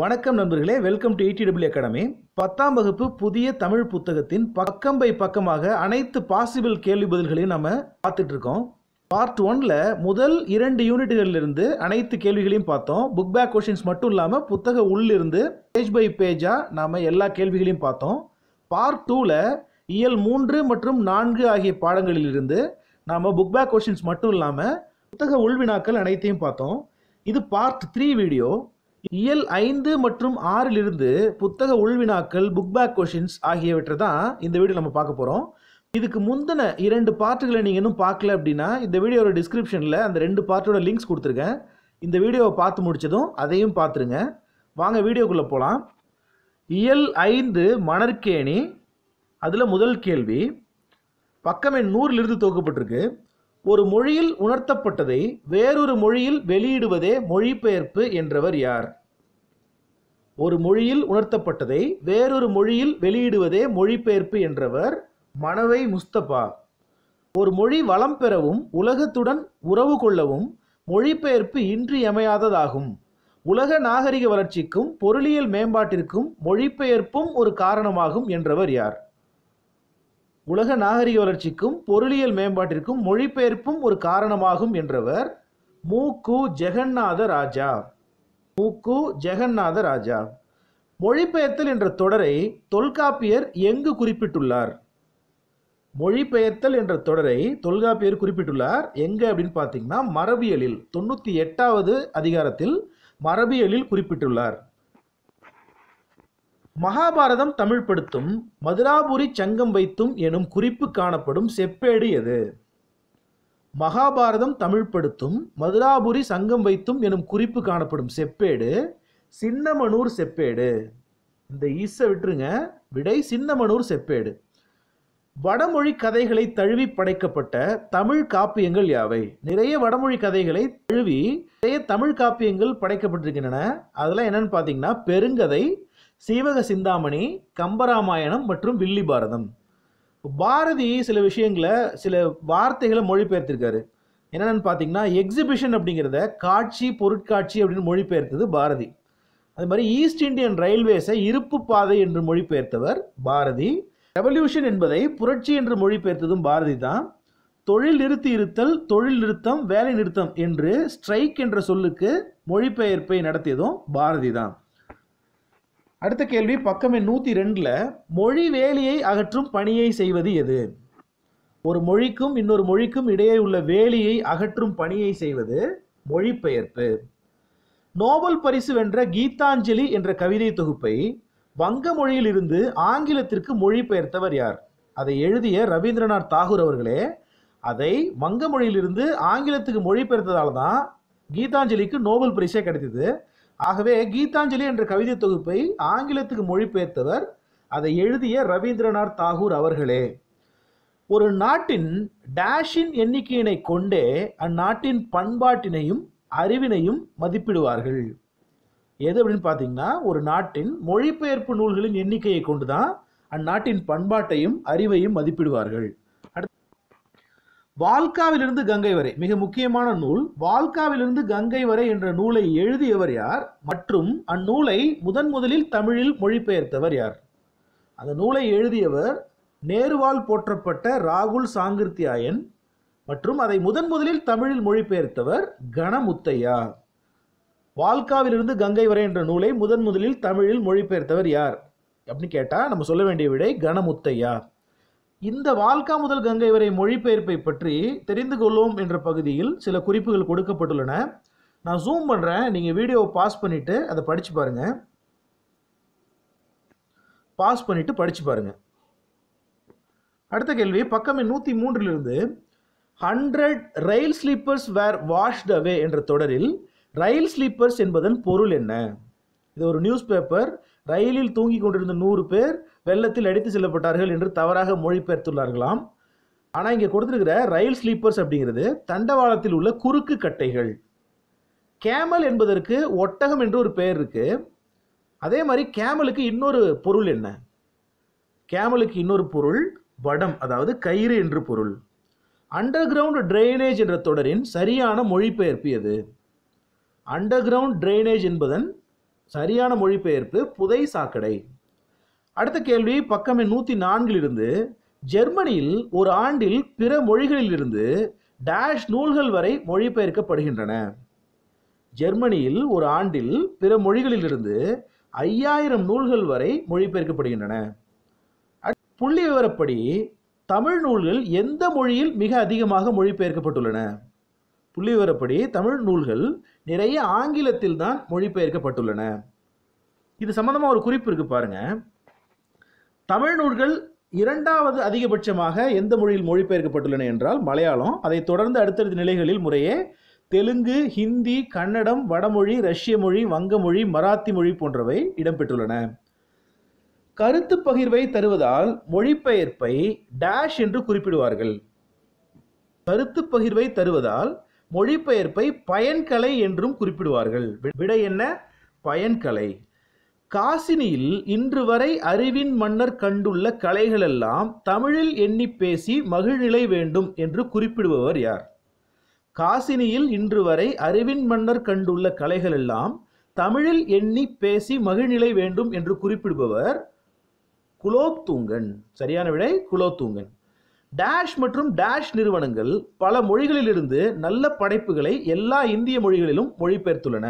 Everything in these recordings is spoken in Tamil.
வணக்கம் நண்பர்களே welcome to eighty W academy பத்தாம் வகுப்பு புதிய தமிழ் புத்தகத்தின் பக்கம் பை பக்கமாக அனைத்து பாசிபிள் கேள்வி பதில்களையும் நம்ம பார்த்துட்டு இருக்கோம் பார்ட் ஒன்ல முதல் இரண்டு யூனிட்டுகளிலிருந்து அனைத்து கேள்விகளையும் பார்த்தோம் புக் பேக் கொஷின்ஸ் மட்டும் இல்லாமல் புத்தக உள்ளிருந்து பேஜ் பை பேஜா நாம் எல்லா கேள்விகளையும் பார்த்தோம் பார்ட் டூவில் இயல் மூன்று மற்றும் நான்கு ஆகிய பாடங்களிலிருந்து நாம் புக் பேக் கொஷின்ஸ் மட்டும் இல்லாமல் புத்தக உள்வினாக்கள் அனைத்தையும் பார்த்தோம் இது பார்ட் த்ரீ வீடியோ இயல் ஐந்து மற்றும் ஆறில் இருந்து புத்தக உள்வினாக்கள் புக் பேக் கொஷின்ஸ் ஆகியவற்றை தான் இந்த வீடியோ நம்ம பார்க்க போகிறோம் இதுக்கு முந்தின இரண்டு பார்ட்டுகளை நீங்கள் இன்னும் பார்க்கல அப்படின்னா இந்த வீடியோட டிஸ்கிரிப்ஷனில் அந்த ரெண்டு பார்ட்டோட லிங்க்ஸ் கொடுத்துருக்கேன் இந்த வீடியோவை பார்த்து முடித்ததும் அதையும் பார்த்துருங்க வாங்க வீடியோக்குள்ளே போகலாம் இயல் ஐந்து மணற்கேணி அதில் முதல் கேள்வி பக்கமே எண் நூறிலிருந்து துவக்கப்பட்டிருக்கு ஒரு மொழியில் உணர்த்தப்பட்டதை வேறொரு மொழியில் வெளியிடுவதே மொழிபெயர்ப்பு என்றவர் யார் ஒரு மொழியில் உணர்த்தப்பட்டதை வேறொரு மொழியில் வெளியிடுவதே மொழிபெயர்ப்பு என்றவர் மனவை முஸ்தபா ஒரு மொழி வளம் பெறவும் உலகத்துடன் உறவு கொள்ளவும் மொழிபெயர்ப்பு இன்றியமையாததாகும் உலக நாகரிக வளர்ச்சிக்கும் பொருளியல் மேம்பாட்டிற்கும் மொழிபெயர்ப்பும் ஒரு காரணமாகும் என்றவர் யார் உலக நாகரிக வளர்ச்சிக்கும் பொருளியல் மேம்பாட்டிற்கும் மொழிபெயர்ப்பும் ஒரு காரணமாகும் என்றவர் மூக்கு ஜெகநாத ராஜா மூக்கு ஜெகநாத ராஜா மொழிபெயர்த்தல் என்ற தொடரை தொல்காப்பியர் எங்கு குறிப்பிட்டுள்ளார் மொழிபெயர்த்தல் என்ற தொடரை தொல்காப்பியர் குறிப்பிட்டுள்ளார் எங்கே அப்படின்னு பார்த்தீங்கன்னா மரபியலில் தொண்ணூற்றி எட்டாவது அதிகாரத்தில் மரபியலில் குறிப்பிட்டுள்ளார் மகாபாரதம் தமிழ்படுத்தும் மதுராபுரி சங்கம் வைத்தும் எனும் குறிப்பு காணப்படும் செப்பேடு எது மகாபாரதம் தமிழ்படுத்தும் மதுராபுரி சங்கம் வைத்தும் எனும் குறிப்பு காணப்படும் செப்பேடு சின்னமனூர் செப்பேடு இந்த ஈச விட்டுருங்க விடை சின்னமனூர் செப்பேடு வடமொழி கதைகளை தழுவி படைக்கப்பட்ட தமிழ் காப்பியங்கள் யாவை நிறைய வடமொழி கதைகளை தழுவி நிறைய தமிழ் காப்பியங்கள் படைக்கப்பட்டிருக்கின்றன அதெல்லாம் என்னன்னு பார்த்தீங்கன்னா பெருங்கதை சீவக சிந்தாமணி கம்பராமாயணம் மற்றும் வில்லி பாரதம் பாரதி சில விஷயங்களை சில வார்த்தைகளை மொழிபெயர்த்திருக்காரு என்னென்னு பார்த்தீங்கன்னா எக்ஸிபிஷன் அப்படிங்கிறத காட்சி பொருட்காட்சி அப்படின்னு மொழிபெயர்த்தது பாரதி அது மாதிரி ஈஸ்ட் இந்தியன் ரயில்வேஸை இருப்பு பாதை என்று மொழிபெயர்த்தவர் பாரதி ரெவல்யூஷன் என்பதை புரட்சி என்று மொழிபெயர்த்ததும் பாரதி தான் தொழில் நிறுத்தி இருத்தல் தொழில் நிறுத்தம் வேலை நிறுத்தம் என்று ஸ்ட்ரைக் என்ற சொல்லுக்கு மொழிபெயர்ப்பை நடத்தியதும் பாரதி தான் அடுத்த கேள்வி பக்கமே நூத்தி நூற்றி ரெண்டில் மொழி வேலியை அகற்றும் பணியை செய்வது எது ஒரு மொழிக்கும் இன்னொரு மொழிக்கும் இடையே உள்ள வேலியை அகற்றும் பணியை செய்வது மொழிபெயர்ப்பு நோபல் பரிசு வென்ற கீதாஞ்சலி என்ற கவிதை தொகுப்பை வங்க மொழியில் இருந்து ஆங்கிலத்திற்கு மொழிபெயர்த்தவர் யார் அதை எழுதிய ரவீந்திரநாத் தாகூர் அவர்களே அதை வங்க மொழியிலிருந்து ஆங்கிலத்துக்கு மொழிபெயர்த்ததால் தான் கீதாஞ்சலிக்கு நோபல் பரிசே கிடைத்தது ஆகவே கீதாஞ்சலி என்ற கவிதை தொகுப்பை ஆங்கிலத்துக்கு மொழிபெயர்த்தவர் அதை எழுதிய ரவீந்திரநாத் தாகூர் அவர்களே ஒரு நாட்டின் டேஷின் எண்ணிக்கையினை கொண்டே அந்நாட்டின் பண்பாட்டினையும் அறிவினையும் மதிப்பிடுவார்கள் எது அப்படின்னு பார்த்தீங்கன்னா ஒரு நாட்டின் மொழிபெயர்ப்பு நூல்களின் எண்ணிக்கையை கொண்டு தான் அந்நாட்டின் பண்பாட்டையும் அறிவையும் மதிப்பிடுவார்கள் வால்காவிலிருந்து கங்கை வரை மிக முக்கியமான நூல் வால்காவிலிருந்து கங்கை வரை என்ற நூலை எழுதியவர் யார் மற்றும் அந்நூலை முதன் முதலில் தமிழில் மொழிபெயர்த்தவர் யார் அந்த நூலை எழுதியவர் நேருவால் போற்றப்பட்ட ராகுல் சாங்கிருத்தியாயன் மற்றும் அதை முதன் முதலில் தமிழில் மொழிபெயர்த்தவர் கணமுத்தையா வால்காவிலிருந்து கங்கை வரை என்ற நூலை முதன் முதலில் தமிழில் மொழிபெயர்த்தவர் யார் அப்படின்னு கேட்டால் நம்ம சொல்ல வேண்டிய விடை கணமுத்தையா இந்த வால்கா முதல் கங்கை வரை மொழிபெயர்ப்பை பற்றி தெரிந்து கொள்வோம் என்ற பகுதியில் சில குறிப்புகள் கொடுக்கப்பட்டுள்ளன நான் ஜூம் பண்ணுறேன் நீங்கள் வீடியோவை பாஸ் பண்ணிவிட்டு அதை படித்து பாருங்கள் பாஸ் பண்ணிவிட்டு படித்து பாருங்கள் அடுத்த கேள்வி பக்கமே நூற்றி மூன்றிலிருந்து hundred rail sleepers were washed away என்ற தொடரில் ரயில் ஸ்லீப்பர்ஸ் என்பதன் பொருள் என்ன இது ஒரு நியூஸ் பேப்பர் ரயிலில் தூங்கி கொண்டிருந்த நூறு பேர் வெள்ளத்தில் அடித்து செல்லப்பட்டார்கள் என்று தவறாக மொழிபெயர்த்துள்ளார்களாம் ஆனால் இங்கே கொடுத்துருக்கிற ரயில் ஸ்லீப்பர்ஸ் அப்படிங்கிறது தண்டவாளத்தில் உள்ள குறுக்கு கட்டைகள் கேமல் என்பதற்கு ஒட்டகம் என்று ஒரு பெயர் இருக்குது அதே மாதிரி கேமலுக்கு இன்னொரு பொருள் என்ன கேமலுக்கு இன்னொரு பொருள் வடம் அதாவது கயிறு என்று பொருள் அண்டர் கிரவுண்ட் ட்ரைனேஜ் என்ற தொடரின் சரியான மொழிபெயர்ப்பு எது அண்டர் கிரவுண்ட் ட்ரைனேஜ் என்பதன் சரியான மொழிபெயர்ப்பு புதை சாக்கடை அடுத்த கேள்வி பக்கம் நூற்றி நான்கிலிருந்து ஜெர்மனியில் ஒரு ஆண்டில் பிற மொழிகளிலிருந்து டேஷ் நூல்கள் வரை மொழிபெயர்க்கப்படுகின்றன ஜெர்மனியில் ஒரு ஆண்டில் பிற மொழிகளிலிருந்து ஐயாயிரம் நூல்கள் வரை மொழிபெயர்க்கப்படுகின்றன புள்ளி விவரப்படி தமிழ் நூல்கள் எந்த மொழியில் மிக அதிகமாக மொழிபெயர்க்கப்பட்டுள்ளன புள்ளி விவரப்படி தமிழ் நூல்கள் நிறைய ஆங்கிலத்தில் தான் மொழிபெயர்க்கப்பட்டுள்ளன இது சம்மந்தமாக ஒரு குறிப்பு இருக்குது பாருங்கள் தமிழ் நூல்கள் இரண்டாவது அதிகபட்சமாக எந்த மொழியில் மொழிபெயர்க்கப்பட்டுள்ளன என்றால் மலையாளம் அதை தொடர்ந்து அடுத்தடுத்த நிலைகளில் முறையே தெலுங்கு ஹிந்தி கன்னடம் வடமொழி ரஷ்ய மொழி வங்கமொழி மராத்தி மொழி போன்றவை இடம்பெற்றுள்ளன கருத்து பகிர்வை தருவதால் மொழிபெயர்ப்பை டேஷ் என்று குறிப்பிடுவார்கள் கருத்து பகிர்வை தருவதால் மொழிபெயர்ப்பை பயன்கலை என்றும் குறிப்பிடுவார்கள் விடை என்ன பயன்கலை காசினியில் இன்று வரை அறிவின் மன்னர் கண்டுள்ள கலைகளெல்லாம் தமிழில் எண்ணி பேசி மகிழ்நிலை வேண்டும் என்று குறிப்பிடுபவர் யார் காசினியில் இன்று வரை அறிவின் மன்னர் கண்டுள்ள கலைகளெல்லாம் தமிழில் எண்ணி பேசி மகிழ்நிலை வேண்டும் என்று குறிப்பிடுபவர் குலோத்துங்கன் சரியான விடை குலோத்துங்கன் டேஷ் மற்றும் டேஷ் நிறுவனங்கள் பல மொழிகளிலிருந்து நல்ல படைப்புகளை எல்லா இந்திய மொழிகளிலும் மொழிபெயர்த்துள்ளன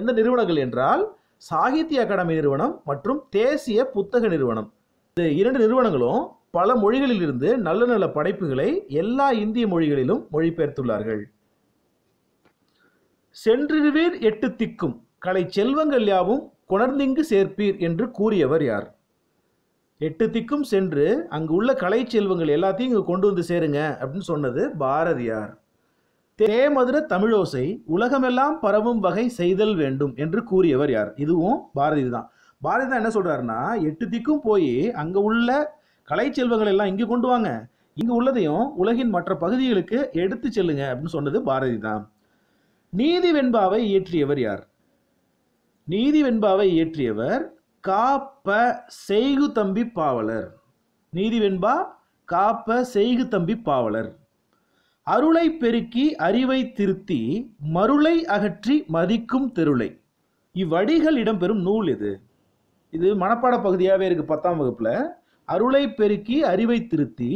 எந்த நிறுவனங்கள் என்றால் சாகித்ய அகாடமி நிறுவனம் மற்றும் தேசிய புத்தக நிறுவனம் இந்த இரண்டு நிறுவனங்களும் பல மொழிகளிலிருந்து நல்ல நல்ல படைப்புகளை எல்லா இந்திய மொழிகளிலும் மொழிபெயர்த்துள்ளார்கள் சென்றிருவீர் எட்டு திக்கும் கலை செல்வங்கள் யாவும் குணர்ந்திங்கு சேர்ப்பீர் என்று கூறியவர் யார் எட்டு திக்கும் சென்று அங்கு உள்ள கலை செல்வங்கள் எல்லாத்தையும் இங்கே கொண்டு வந்து சேருங்க அப்படின்னு சொன்னது பாரதியார் தேமதுர தமிழோசை உலகமெல்லாம் பரவும் வகை செய்தல் வேண்டும் என்று கூறியவர் யார் இதுவும் பாரதி தான் பாரதி தான் என்ன சொல்றாருன்னா எட்டு திக்கும் போய் அங்க உள்ள கலை செல்வங்கள் எல்லாம் இங்கே கொண்டு வாங்க இங்கு உள்ளதையும் உலகின் மற்ற பகுதிகளுக்கு எடுத்து செல்லுங்க அப்படின்னு சொன்னது பாரதி தான் நீதி வெண்பாவை இயற்றியவர் யார் நீதி வெண்பாவை இயற்றியவர் காப்ப செய்கு தம்பி பாவலர் நீதி வெண்பா காப்ப செய்கு தம்பி பாவலர் அருளை பெருக்கி அறிவை திருத்தி மருளை அகற்றி மதிக்கும் தெருளை இவ்வடிகள் இடம்பெறும் நூல் இது இது மனப்பாட பகுதியாகவே இருக்குது பத்தாம் வகுப்பில் அருளை பெருக்கி அறிவை திருத்தி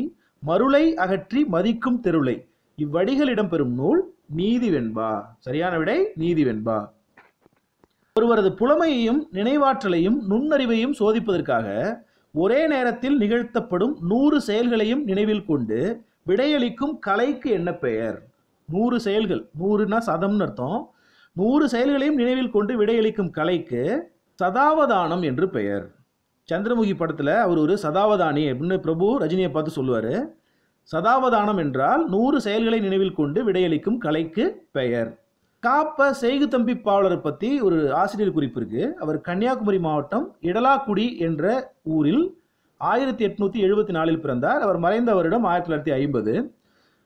மருளை அகற்றி மதிக்கும் தெருளை இவ்வடிகள் இடம்பெறும் நூல் நீதி வெண்பா சரியான விடை நீதி வெண்பா ஒருவரது புலமையையும் நினைவாற்றலையும் நுண்ணறிவையும் சோதிப்பதற்காக ஒரே நேரத்தில் நிகழ்த்தப்படும் நூறு செயல்களையும் நினைவில் கொண்டு விடையளிக்கும் கலைக்கு என்ன பெயர் நூறு செயல்கள் நூறுனா சதம்னு அர்த்தம் நூறு செயல்களையும் நினைவில் கொண்டு விடையளிக்கும் கலைக்கு சதாவதானம் என்று பெயர் சந்திரமுகி படத்தில் அவர் ஒரு சதாவதானி அப்படின்னு பிரபு ரஜினியை பார்த்து சொல்லுவார் சதாவதானம் என்றால் நூறு செயல்களை நினைவில் கொண்டு விடையளிக்கும் கலைக்கு பெயர் காப்ப செய்கு தம்பி பாவலரை பற்றி ஒரு ஆசிரியர் குறிப்பு இருக்குது அவர் கன்னியாகுமரி மாவட்டம் இடலாக்குடி என்ற ஊரில் ஆயிரத்தி எட்நூற்றி எழுபத்தி நாலில் பிறந்தார் அவர் மறைந்த வருடம் ஆயிரத்தி தொள்ளாயிரத்தி ஐம்பது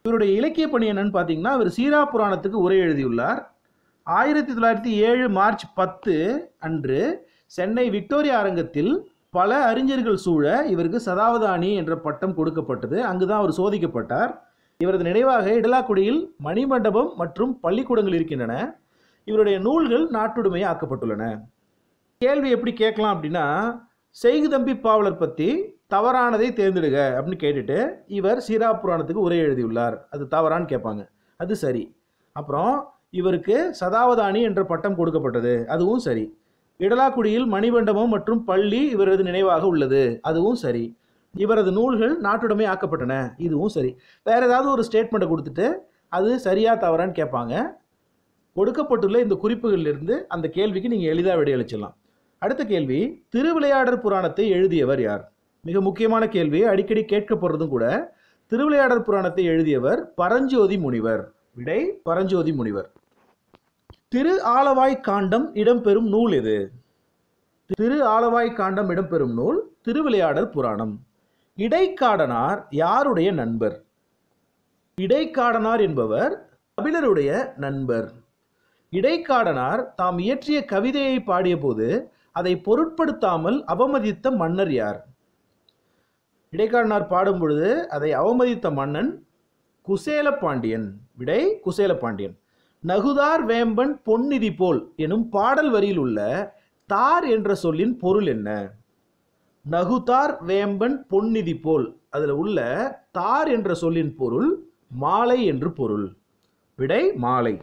இவருடைய இலக்கிய பணி என்னன்னு பார்த்தீங்கன்னா இவர் சீரா புராணத்துக்கு உரை எழுதியுள்ளார் ஆயிரத்தி தொள்ளாயிரத்தி ஏழு மார்ச் பத்து அன்று சென்னை விக்டோரியா அரங்கத்தில் பல அறிஞர்கள் சூழ இவருக்கு சதாவதானி என்ற பட்டம் கொடுக்கப்பட்டது அங்குதான் அவர் சோதிக்கப்பட்டார் இவரது நினைவாக இடலாக்குடியில் மணிமண்டபம் மற்றும் பள்ளிக்கூடங்கள் இருக்கின்றன இவருடைய நூல்கள் நாட்டுடைமையாக ஆக்கப்பட்டுள்ளன கேள்வி எப்படி கேட்கலாம் அப்படின்னா செய்கு தம்பி பாவலர் பற்றி தவறானதை தேர்ந்தெடுக அப்படின்னு கேட்டுட்டு இவர் சீரா புராணத்துக்கு உரை எழுதியுள்ளார் அது தவறான்னு கேட்பாங்க அது சரி அப்புறம் இவருக்கு சதாவதானி என்ற பட்டம் கொடுக்கப்பட்டது அதுவும் சரி இடலாக்குடியில் மணிமண்டபம் மற்றும் பள்ளி இவரது நினைவாக உள்ளது அதுவும் சரி இவரது நூல்கள் நாட்டுடமை ஆக்கப்பட்டன இதுவும் சரி வேறு ஏதாவது ஒரு ஸ்டேட்மெண்ட்டை கொடுத்துட்டு அது சரியா தவறான்னு கேட்பாங்க கொடுக்கப்பட்டுள்ள இந்த குறிப்புகளிலிருந்து அந்த கேள்விக்கு நீங்கள் எளிதாக விடையளிச்சிடலாம் அடுத்த கேள்வி திருவிளையாடர் புராணத்தை எழுதியவர் யார் மிக முக்கியமான கேள்வி அடிக்கடி கேட்கப்படுறதும் கூட திருவிளையாடர் புராணத்தை எழுதியவர் பரஞ்சோதி முனிவர் விடை பரஞ்சோதி முனிவர் திரு ஆலவாய் காண்டம் இடம்பெறும் நூல் எது திரு ஆலவாய் காண்டம் இடம்பெறும் நூல் திருவிளையாடர் புராணம் இடைக்காடனார் யாருடைய நண்பர் இடைக்காடனார் என்பவர் கபிலருடைய நண்பர் இடைக்காடனார் தாம் இயற்றிய கவிதையை பாடியபோது அதை பொருட்படுத்தாமல் அவமதித்த மன்னர் யார் இடைக்காலனார் பாடும் பொழுது அதை அவமதித்த மன்னன் குசேல பாண்டியன் விடை குசேல பாண்டியன் நகுதார் வேம்பன் பொன்னிதி போல் எனும் பாடல் வரியில் உள்ள தார் என்ற சொல்லின் பொருள் என்ன நகுதார் வேம்பன் பொன்னிதி போல் அதில் உள்ள தார் என்ற சொல்லின் பொருள் மாலை என்று பொருள் விடை மாலை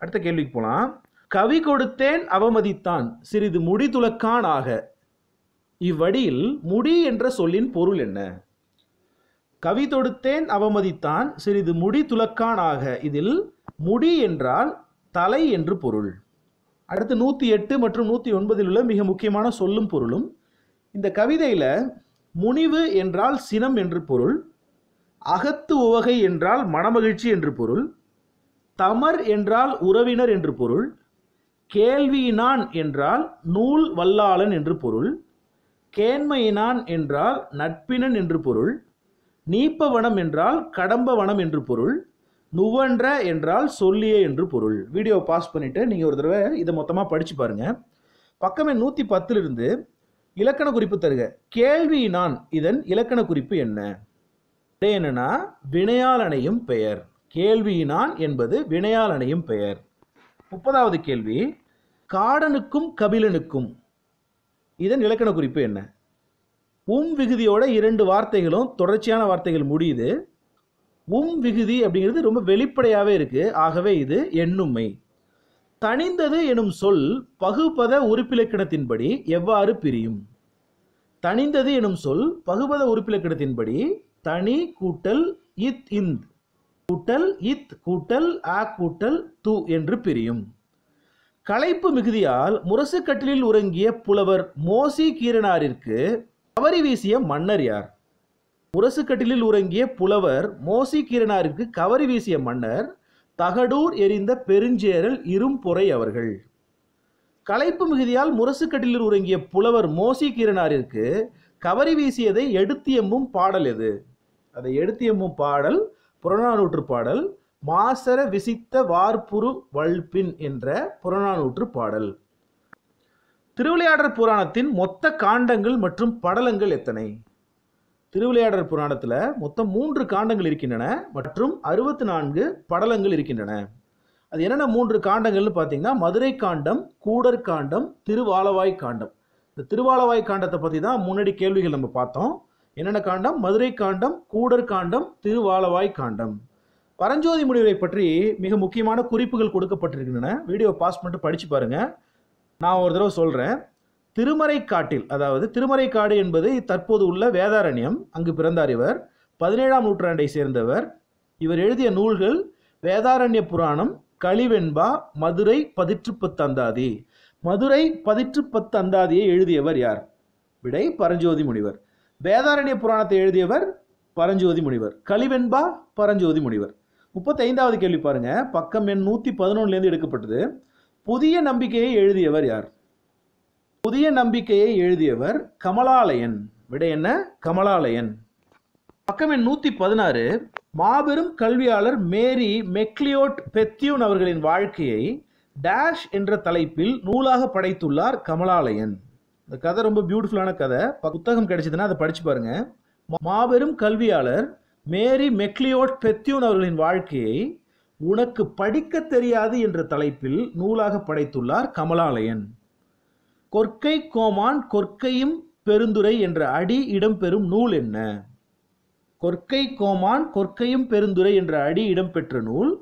அடுத்த கேள்விக்கு போகலாம் கவி கொடுத்தேன் அவமதித்தான் சிறிது முடி ஆக இவ்வடியில் முடி என்ற சொல்லின் பொருள் என்ன கவி தொடுத்தேன் அவமதித்தான் சிறிது முடி துலக்கானாக இதில் முடி என்றால் தலை என்று பொருள் அடுத்து நூற்றி எட்டு மற்றும் நூற்றி ஒன்பதில் உள்ள மிக முக்கியமான சொல்லும் பொருளும் இந்த கவிதையில் முனிவு என்றால் சினம் என்று பொருள் அகத்து உவகை என்றால் மனமகிழ்ச்சி என்று பொருள் தமர் என்றால் உறவினர் என்று பொருள் கேள்வியினான் என்றால் நூல் வல்லாளன் என்று பொருள் கேண்மையினான் என்றால் நட்பினன் என்று பொருள் நீப்பவனம் என்றால் கடம்பவனம் என்று பொருள் நுவன்ற என்றால் சொல்லியே என்று பொருள் வீடியோ பாஸ் பண்ணிவிட்டு நீங்கள் ஒரு தடவை இதை மொத்தமாக படித்து பாருங்கள் பக்கமே நூற்றி பத்திலிருந்து இலக்கண குறிப்பு தருக கேள்வி நான் இதன் இலக்கண குறிப்பு என்ன என்னன்னா வினையாளனையும் பெயர் கேள்வியினான் என்பது வினையாளனையும் பெயர் முப்பதாவது கேள்வி காடனுக்கும் கபிலனுக்கும் இதன் இலக்கண குறிப்பு என்ன உம் விகுதியோட இரண்டு வார்த்தைகளும் தொடர்ச்சியான வார்த்தைகள் முடியுது உம் விகுதி அப்படிங்கிறது ரொம்ப வெளிப்படையாகவே இருக்குது ஆகவே இது எண்ணுமை தனிந்தது எனும் சொல் பகுபத உறுப்பிலக்கணத்தின்படி எவ்வாறு பிரியும் தனிந்தது எனும் சொல் பகுபத உறுப்பிலக்கணத்தின்படி தனி கூட்டல் இத் இந்த் கூட்டல் இத் கூட்டல் ஆ கூட்டல் து என்று பிரியும் களைப்பு மிகுதியால் முரசு கட்டிலில் உறங்கிய புலவர் மோசி கீரனாரிற்கு கவரி வீசிய மன்னர் யார் முரசுக்கட்டிலில் உறங்கிய புலவர் மோசி கீரனாருக்கு கவரி வீசிய மன்னர் தகடூர் எரிந்த பெருஞ்சேரல் இரும்பொறை அவர்கள் களைப்பு மிகுதியால் முரசு கட்டிலில் உறங்கிய புலவர் மோசி கீரனாரிற்கு கவரி வீசியதை எடுத்தியம்பும் பாடல் எது அதை எடுத்தியம்பும் பாடல் புறநானூற்று பாடல் மாசர விசித்த வார்புரு வல்பின் என்ற புறநானூற்று பாடல் திருவிளையாடற் புராணத்தின் மொத்த காண்டங்கள் மற்றும் படலங்கள் எத்தனை திருவிளையாடற் புராணத்தில் மொத்தம் மூன்று காண்டங்கள் இருக்கின்றன மற்றும் அறுபத்தி நான்கு படலங்கள் இருக்கின்றன அது என்னென்ன மூன்று காண்டங்கள்னு பார்த்தீங்கன்னா மதுரை காண்டம் கூடற் காண்டம் திருவாலவாய் காண்டம் இந்த திருவாலவாய் காண்டத்தை பற்றி தான் முன்னாடி கேள்விகள் நம்ம பார்த்தோம் என்னென்ன காண்டம் மதுரை காண்டம் கூடர் காண்டம் திருவாலவாய் காண்டம் பரஞ்சோதி முடிவை பற்றி மிக முக்கியமான குறிப்புகள் கொடுக்கப்பட்டிருக்கின்றன வீடியோ பாஸ் பண்ணிட்டு படித்து பாருங்கள் நான் ஒரு தடவை சொல்கிறேன் திருமறை காட்டில் அதாவது திருமறை காடு என்பது தற்போது உள்ள வேதாரண்யம் அங்கு பிறந்தார் இவர் பதினேழாம் நூற்றாண்டை சேர்ந்தவர் இவர் எழுதிய நூல்கள் வேதாரண்ய புராணம் களிவெண்பா மதுரை பதிற்று அந்தாதி மதுரை பதிற்று அந்தாதியை எழுதியவர் யார் விடை பரஞ்சோதி முனிவர் வேதாரண்ய புராணத்தை எழுதியவர் பரஞ்சோதி முனிவர் கழிவென்பா பரஞ்சோதி முனிவர் முப்பத்தைந்தாவது கேள்வி பாருங்க பக்கம் எண் நூற்றி பதினொன்னுலேருந்து எடுக்கப்பட்டது புதிய நம்பிக்கையை எழுதியவர் யார் புதிய நம்பிக்கையை எழுதியவர் கமலாலயன் விட என்ன கமலாலயன் பக்கம் எண் நூற்றி பதினாறு மாபெரும் கல்வியாளர் மேரி மெக்லியோட் பெத்தியூன் அவர்களின் வாழ்க்கையை டேஷ் என்ற தலைப்பில் நூலாக படைத்துள்ளார் கமலாலயன் இந்த கதை ரொம்ப பியூட்டிஃபுல்லான கதை புத்தகம் கிடைச்சதுன்னா அதை படித்து பாருங்கள் மாபெரும் கல்வியாளர் மேரி மெக்லியோட் பெத்தியூன் அவர்களின் வாழ்க்கையை உனக்கு படிக்க தெரியாது என்ற தலைப்பில் நூலாக படைத்துள்ளார் கமலாலயன் கொற்கை கோமான் கொற்கையும் பெருந்துரை என்ற அடி இடம்பெறும் நூல் என்ன கொற்கை கோமான் கொற்கையும் பெருந்துரை என்ற அடி இடம்பெற்ற நூல்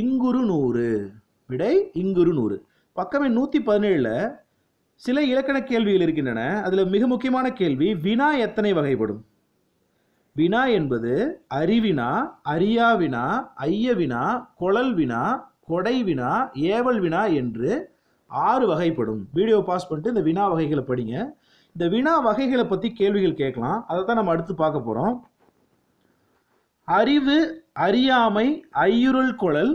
இங்குரு நூறு விடை இங்குரு நூறு பக்கமே நூற்றி பதினேழில் சில இலக்கண கேள்விகள் இருக்கின்றன அதில் மிக முக்கியமான கேள்வி வினா எத்தனை வகைப்படும் வினா என்பது அறிவினா அறியாவினா ஐயவினா குழல் வினா கொடை வினா ஏவல் வினா என்று ஆறு வகைப்படும் வீடியோ பாஸ் பண்ணிட்டு இந்த வினா வகைகளை படிங்க இந்த வினா வகைகளை பற்றி கேள்விகள் கேட்கலாம் அதை தான் நம்ம அடுத்து பார்க்க போகிறோம் அறிவு அறியாமை ஐயுருள் குழல்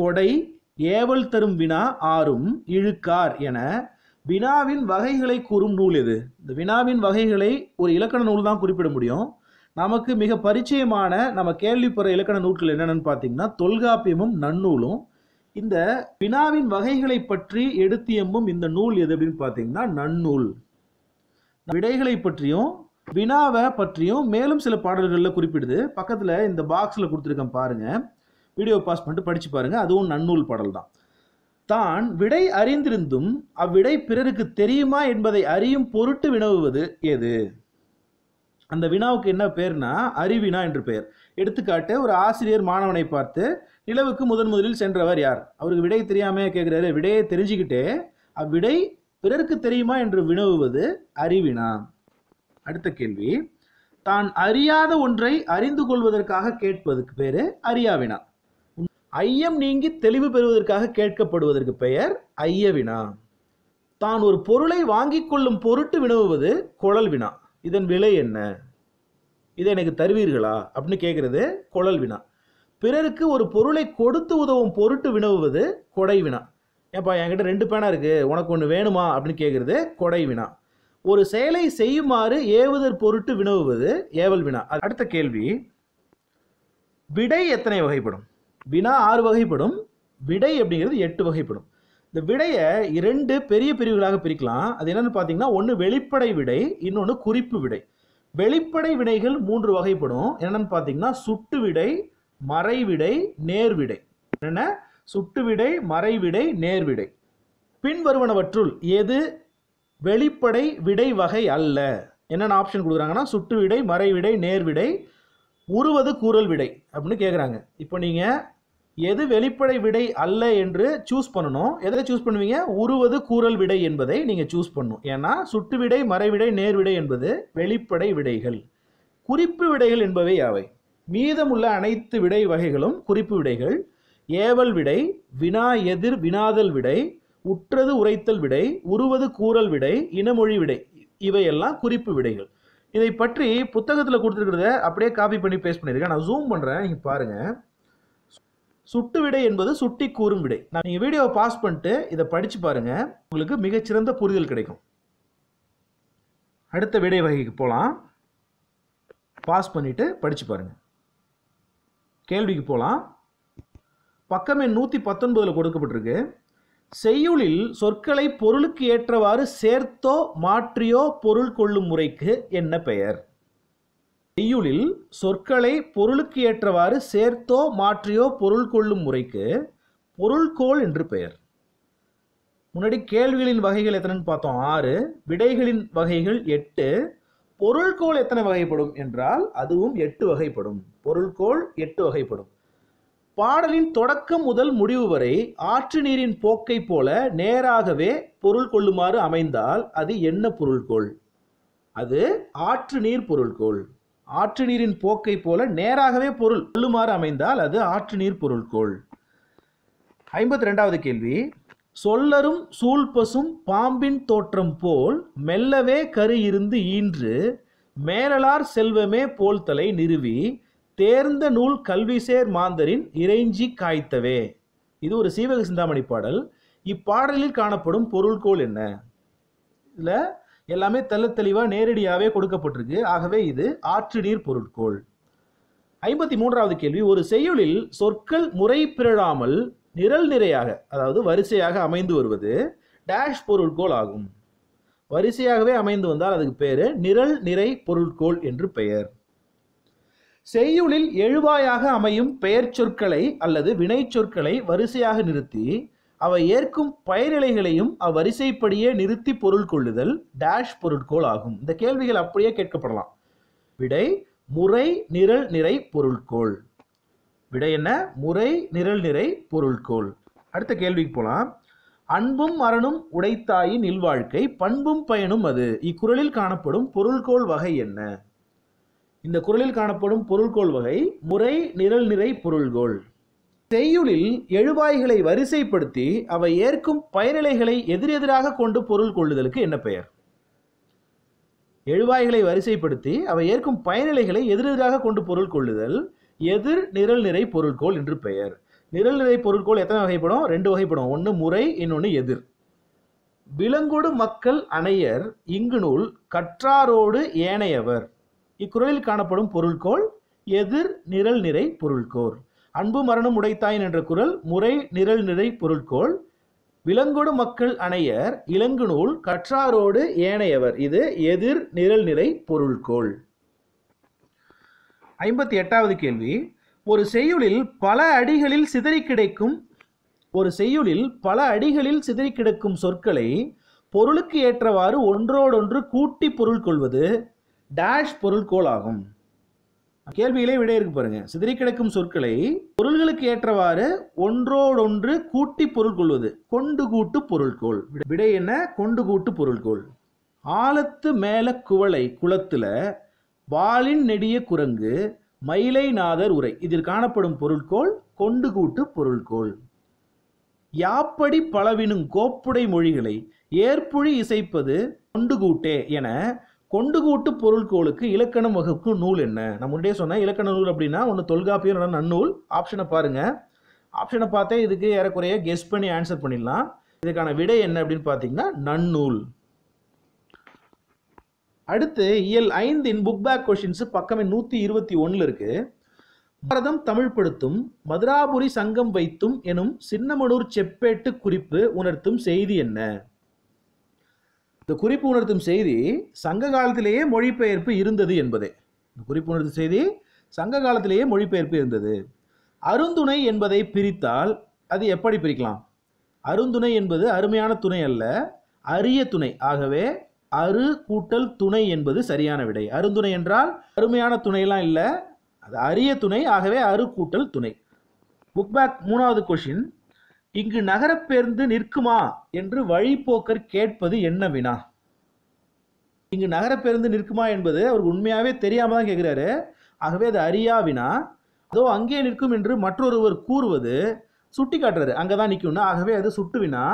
கொடை ஏவல் தரும் வினா ஆறும் இழுக்கார் என வினாவின் வகைகளை கூறும் நூல் எது இந்த வினாவின் வகைகளை ஒரு இலக்கண நூல் தான் குறிப்பிட முடியும் நமக்கு மிக பரிச்சயமான நம்ம கேள்விப்புற இலக்கண நூல்கள் என்னென்னு பார்த்தீங்கன்னா தொல்காப்பியமும் நன்னூலும் இந்த வினாவின் வகைகளை பற்றி எடுத்தியம்பும் இந்த நூல் எது அப்படின்னு பார்த்தீங்கன்னா நன்னூல் விடைகளை பற்றியும் வினாவை பற்றியும் மேலும் சில பாடல்களில் குறிப்பிடுது பக்கத்தில் இந்த பாக்ஸில் கொடுத்துருக்கேன் பாருங்கள் வீடியோ பாஸ் பண்ணிட்டு படித்து பாருங்கள் அதுவும் நன்னூல் பாடல் தான் தான் விடை அறிந்திருந்தும் அவ்விடை பிறருக்கு தெரியுமா என்பதை அறியும் பொருட்டு வினவுவது எது அந்த வினாவுக்கு என்ன பேர்னா அறிவினா என்று பெயர் எடுத்துக்காட்டு ஒரு ஆசிரியர் மாணவனை பார்த்து நிலவுக்கு முதன் முதலில் சென்றவர் யார் அவருக்கு விடை தெரியாமே கேட்குறாரு விடையை தெரிஞ்சுக்கிட்டே அவ்விடை பிறருக்கு தெரியுமா என்று வினவுவது அறிவினா அடுத்த கேள்வி தான் அறியாத ஒன்றை அறிந்து கொள்வதற்காக கேட்பதுக்கு பேரு அறியாவினா ஐயம் நீங்கி தெளிவு பெறுவதற்காக கேட்கப்படுவதற்கு பெயர் ஐய வினா தான் ஒரு பொருளை வாங்கி கொள்ளும் பொருட்டு வினவுவது குழல் வினா இதன் விலை என்ன இதை எனக்கு தருவீர்களா அப்படின்னு கேட்குறது குழல் வினா பிறருக்கு ஒரு பொருளை கொடுத்து உதவும் பொருட்டு வினவுவது கொடை வினா ஏப்பா என்கிட்ட ரெண்டு பேனா இருக்குது உனக்கு ஒன்று வேணுமா அப்படின்னு கேட்குறது கொடை வினா ஒரு செயலை செய்யுமாறு ஏவுதற் பொருட்டு வினவுவது ஏவல் வினா அடுத்த கேள்வி விடை எத்தனை வகைப்படும் வினா ஆறு வகைப்படும் விடை அப்படிங்கிறது எட்டு வகைப்படும் இந்த விடையை இரண்டு பெரிய பிரிவுகளாக பிரிக்கலாம் அது என்னென்னு பார்த்தீங்கன்னா ஒன்று வெளிப்படை விடை இன்னொன்று குறிப்பு விடை வெளிப்படை விடைகள் மூன்று வகைப்படும் என்னென்னு பார்த்தீங்கன்னா சுட்டு விடை மறைவிடை நேர்விடை என்ன சுட்டு விடை மறைவிடை நேர்விடை பின்வருவனவற்றுள் எது வெளிப்படை விடை வகை அல்ல என்னென்ன ஆப்ஷன் கொடுக்குறாங்கன்னா சுட்டு விடை மறைவிடை நேர்விடை உருவது கூறல் விடை அப்படின்னு கேட்குறாங்க இப்போ நீங்கள் எது வெளிப்படை விடை அல்ல என்று சூஸ் பண்ணணும் எதை சூஸ் பண்ணுவீங்க உருவது கூறல் விடை என்பதை நீங்கள் சூஸ் பண்ணணும் ஏன்னா சுட்டு விடை மறைவிடை நேர்விடை என்பது வெளிப்படை விடைகள் குறிப்பு விடைகள் என்பவை யாவை மீதமுள்ள அனைத்து விடை வகைகளும் குறிப்பு விடைகள் ஏவல் விடை வினா எதிர் வினாதல் விடை உற்றது உரைத்தல் விடை உருவது கூறல் விடை இனமொழி விடை இவையெல்லாம் குறிப்பு விடைகள் இதை பற்றி புத்தகத்தில் கொடுத்துருக்கிறத அப்படியே காப்பி பண்ணி பேஸ்ட் பண்ணியிருக்கேன் நான் ஜூம் பண்ணுறேன் நீங்கள் பாருங்கள் சுட்டு விடை என்பது சுட்டி கூறும் விடை நான் நீங்க வீடியோவை பாஸ் பண்ணிட்டு இதை படித்து பாருங்கள் உங்களுக்கு மிகச்சிறந்த புரிதல் கிடைக்கும் அடுத்த விடை வகைக்கு போகலாம் பாஸ் பண்ணிவிட்டு படித்து பாருங்கள் கேள்விக்கு போகலாம் பக்கமே நூத்தி நூற்றி பத்தொன்பதில் கொடுக்கப்பட்டிருக்கு செய்யுளில் சொற்களை பொருளுக்கு ஏற்றவாறு சேர்த்தோ மாற்றியோ பொருள் கொள்ளும் முறைக்கு என்ன பெயர் செய்யுளில் சொற்களை பொருளுக்கு ஏற்றவாறு சேர்த்தோ மாற்றியோ பொருள் கொள்ளும் முறைக்கு பொருள்கோள் என்று பெயர் முன்னாடி கேள்விகளின் வகைகள் எத்தனைன்னு பார்த்தோம் ஆறு விடைகளின் வகைகள் எட்டு பொருள்கோள் எத்தனை வகைப்படும் என்றால் அதுவும் எட்டு வகைப்படும் பொருள்கோள் எட்டு வகைப்படும் பாடலின் தொடக்கம் முதல் முடிவு வரை ஆற்று நீரின் போக்கை போல நேராகவே பொருள் கொள்ளுமாறு அமைந்தால் அது என்ன பொருள்கோள் அது ஆற்று நீர் பொருள்கோள் ஆற்று நீரின் போக்கை போல நேராகவே பொருள் சொல்லுமாறு அமைந்தால் அது ஆற்று நீர் பொருள்கோள் ஐம்பத்தி ரெண்டாவது கேள்வி சொல்லரும் சூழ்பசும் பாம்பின் தோற்றம் போல் மெல்லவே கரு இருந்து ஈன்று மேலலார் செல்வமே போல் தலை நிறுவி தேர்ந்த நூல் கல்விசேர் மாந்தரின் இறைஞ்சி காய்த்தவே இது ஒரு சீவக சிந்தாமணி பாடல் இப்பாடலில் காணப்படும் பொருள்கோள் என்ன இல்லை எல்லாமே தெல்ல தெளிவாக நேரடியாகவே கொடுக்கப்பட்டிருக்கு ஆகவே இது ஆற்று நீர் பொருட்கோள் ஐம்பத்தி மூன்றாவது கேள்வி ஒரு செய்யுளில் சொற்கள் முறை பிறழாமல் நிரல் நிறையாக அதாவது வரிசையாக அமைந்து வருவது டேஷ் பொருட்கோள் ஆகும் வரிசையாகவே அமைந்து வந்தால் அதுக்கு பேர் நிரல் நிறை பொருட்கோள் என்று பெயர் செய்யுளில் எழுவாயாக அமையும் பெயர் சொற்களை அல்லது வினை சொற்களை வரிசையாக நிறுத்தி அவை ஏற்கும் பயனிலைகளையும் அவ்வரிசைப்படியே நிறுத்தி பொருள் கொள்ளுதல் டேஷ் பொருட்கோள் ஆகும் இந்த கேள்விகள் அப்படியே கேட்கப்படலாம் விடை முறை நிரல் நிறை பொருட்கோள் விடை என்ன முறை நிரல் நிறை பொருட்கோள் அடுத்த கேள்விக்கு போகலாம் அன்பும் மரணும் உடைத்தாயின் இல்வாழ்க்கை பண்பும் பயனும் அது இக்குறளில் காணப்படும் பொருள்கோள் வகை என்ன இந்த குரலில் காணப்படும் பொருள்கோள் வகை முறை நிரல் நிறை பொருள்கோள் செய்யுளில் எழுவாய்களை வரிசைப்படுத்தி அவை ஏற்கும் பயனிலைகளை எதிரெதிராக கொண்டு பொருள் கொள்ளுதலுக்கு என்ன பெயர் எழுவாய்களை வரிசைப்படுத்தி அவை ஏற்கும் பயனிலைகளை எதிரெதிராக கொண்டு பொருள் கொள்ளுதல் எதிர் நிரல் நிறை பொருட்கோள் என்று பெயர் நிரல் நிறை பொருட்கோள் எத்தனை வகைப்படும் ரெண்டு வகைப்படும் ஒன்று முறை இன்னொன்று எதிர் விலங்கோடு மக்கள் அணையர் இங்கு நூல் கற்றாரோடு ஏனையவர் இக்குறளில் காணப்படும் பொருட்கோள் எதிர் நிரல் நிறை பொருட்கோள் அன்பு மரணம் உடைத்தாயின் என்ற குரல் முறை நிரல் நிறை பொருட்கோள் விலங்கொடு மக்கள் அணையர் இலங்கு நூல் கற்றாரோடு ஏனையவர் இது எதிர் நிரல் நிறை பொருள்கோள் ஐம்பத்தி எட்டாவது கேள்வி ஒரு செய்யுளில் பல அடிகளில் சிதறி கிடைக்கும் ஒரு செய்யுளில் பல அடிகளில் சிதறி கிடக்கும் சொற்களை பொருளுக்கு ஏற்றவாறு ஒன்றோடொன்று கூட்டி பொருள் கொள்வது டேஷ் பொருள்கோள் ஆகும் கேள்வியிலே விடை இருக்கு பாருங்க சிதறி கிடக்கும் சொற்களை பொருள்களுக்கு ஏற்றவாறு ஒன்றோடொன்று கூட்டி பொருள் கொள்வது கொண்டு கூட்டு பொருள்கோள் விடை என்ன கொண்டு கூட்டு பொருள்கோள் ஆழத்து மேல குவளை குளத்துல வாளின் நெடிய குரங்கு மயிலை நாதர் உரை இதில் காணப்படும் பொருட்கோள் கொண்டு கூட்டு பொருள்கோள் யாப்படி பலவினும் கோப்புடை மொழிகளை ஏற்புழி இசைப்பது கொண்டு கூட்டே என கொண்டுகூட்டு பொருள்கோளுக்கு இலக்கணம் வகுப்பு நூல் என்ன நான் முன்னாடியே சொன்னேன் இலக்கண நூல் அப்படின்னா ஒன்று தொல்காப்பியம் நன்னூல் ஆப்ஷனை பாருங்கள் ஆப்ஷனை பார்த்தே இதுக்கு ஏறக்குறைய கெஸ் பண்ணி ஆன்சர் பண்ணிடலாம் இதுக்கான விடை என்ன அப்படின்னு பார்த்தீங்கன்னா நன்னூல் அடுத்து இயல் ஐந்தின் புக் பேக் கொஷின்ஸ் பக்கமே நூற்றி இருபத்தி ஒன்றில் இருக்குது பாரதம் தமிழ்படுத்தும் மதுராபுரி சங்கம் வைத்தும் எனும் சின்னமனூர் செப்பேட்டு குறிப்பு உணர்த்தும் செய்தி என்ன இந்த குறிப்பு உணர்த்தும் செய்தி சங்க காலத்திலேயே மொழிபெயர்ப்பு இருந்தது என்பதே இந்த குறிப்பு உணர்த்தும் செய்தி சங்க காலத்திலேயே மொழிபெயர்ப்பு இருந்தது அருந்துணை என்பதை பிரித்தால் அது எப்படி பிரிக்கலாம் அருந்துணை என்பது அருமையான துணை அல்ல அரிய துணை ஆகவே அரு கூட்டல் துணை என்பது சரியான விடை அருந்துணை என்றால் அருமையான துணையெல்லாம் இல்லை அது அரிய துணை ஆகவே அரு கூட்டல் துணை புக் பேக் மூணாவது கொஷின் இங்கு நகரப்பேருந்து நிற்குமா என்று வழிப்போக்கர் கேட்பது என்ன வினா இங்கு நகரப்பேருந்து நிற்குமா என்பது அவர் உண்மையாகவே தெரியாமல் தான் கேட்குறாரு ஆகவே அது அறியா வினா அதோ அங்கே நிற்கும் என்று மற்றொருவர் கூறுவது சுட்டி காட்டுறாரு அங்கே தான் நிற்கும்னா ஆகவே அது சுட்டுவினா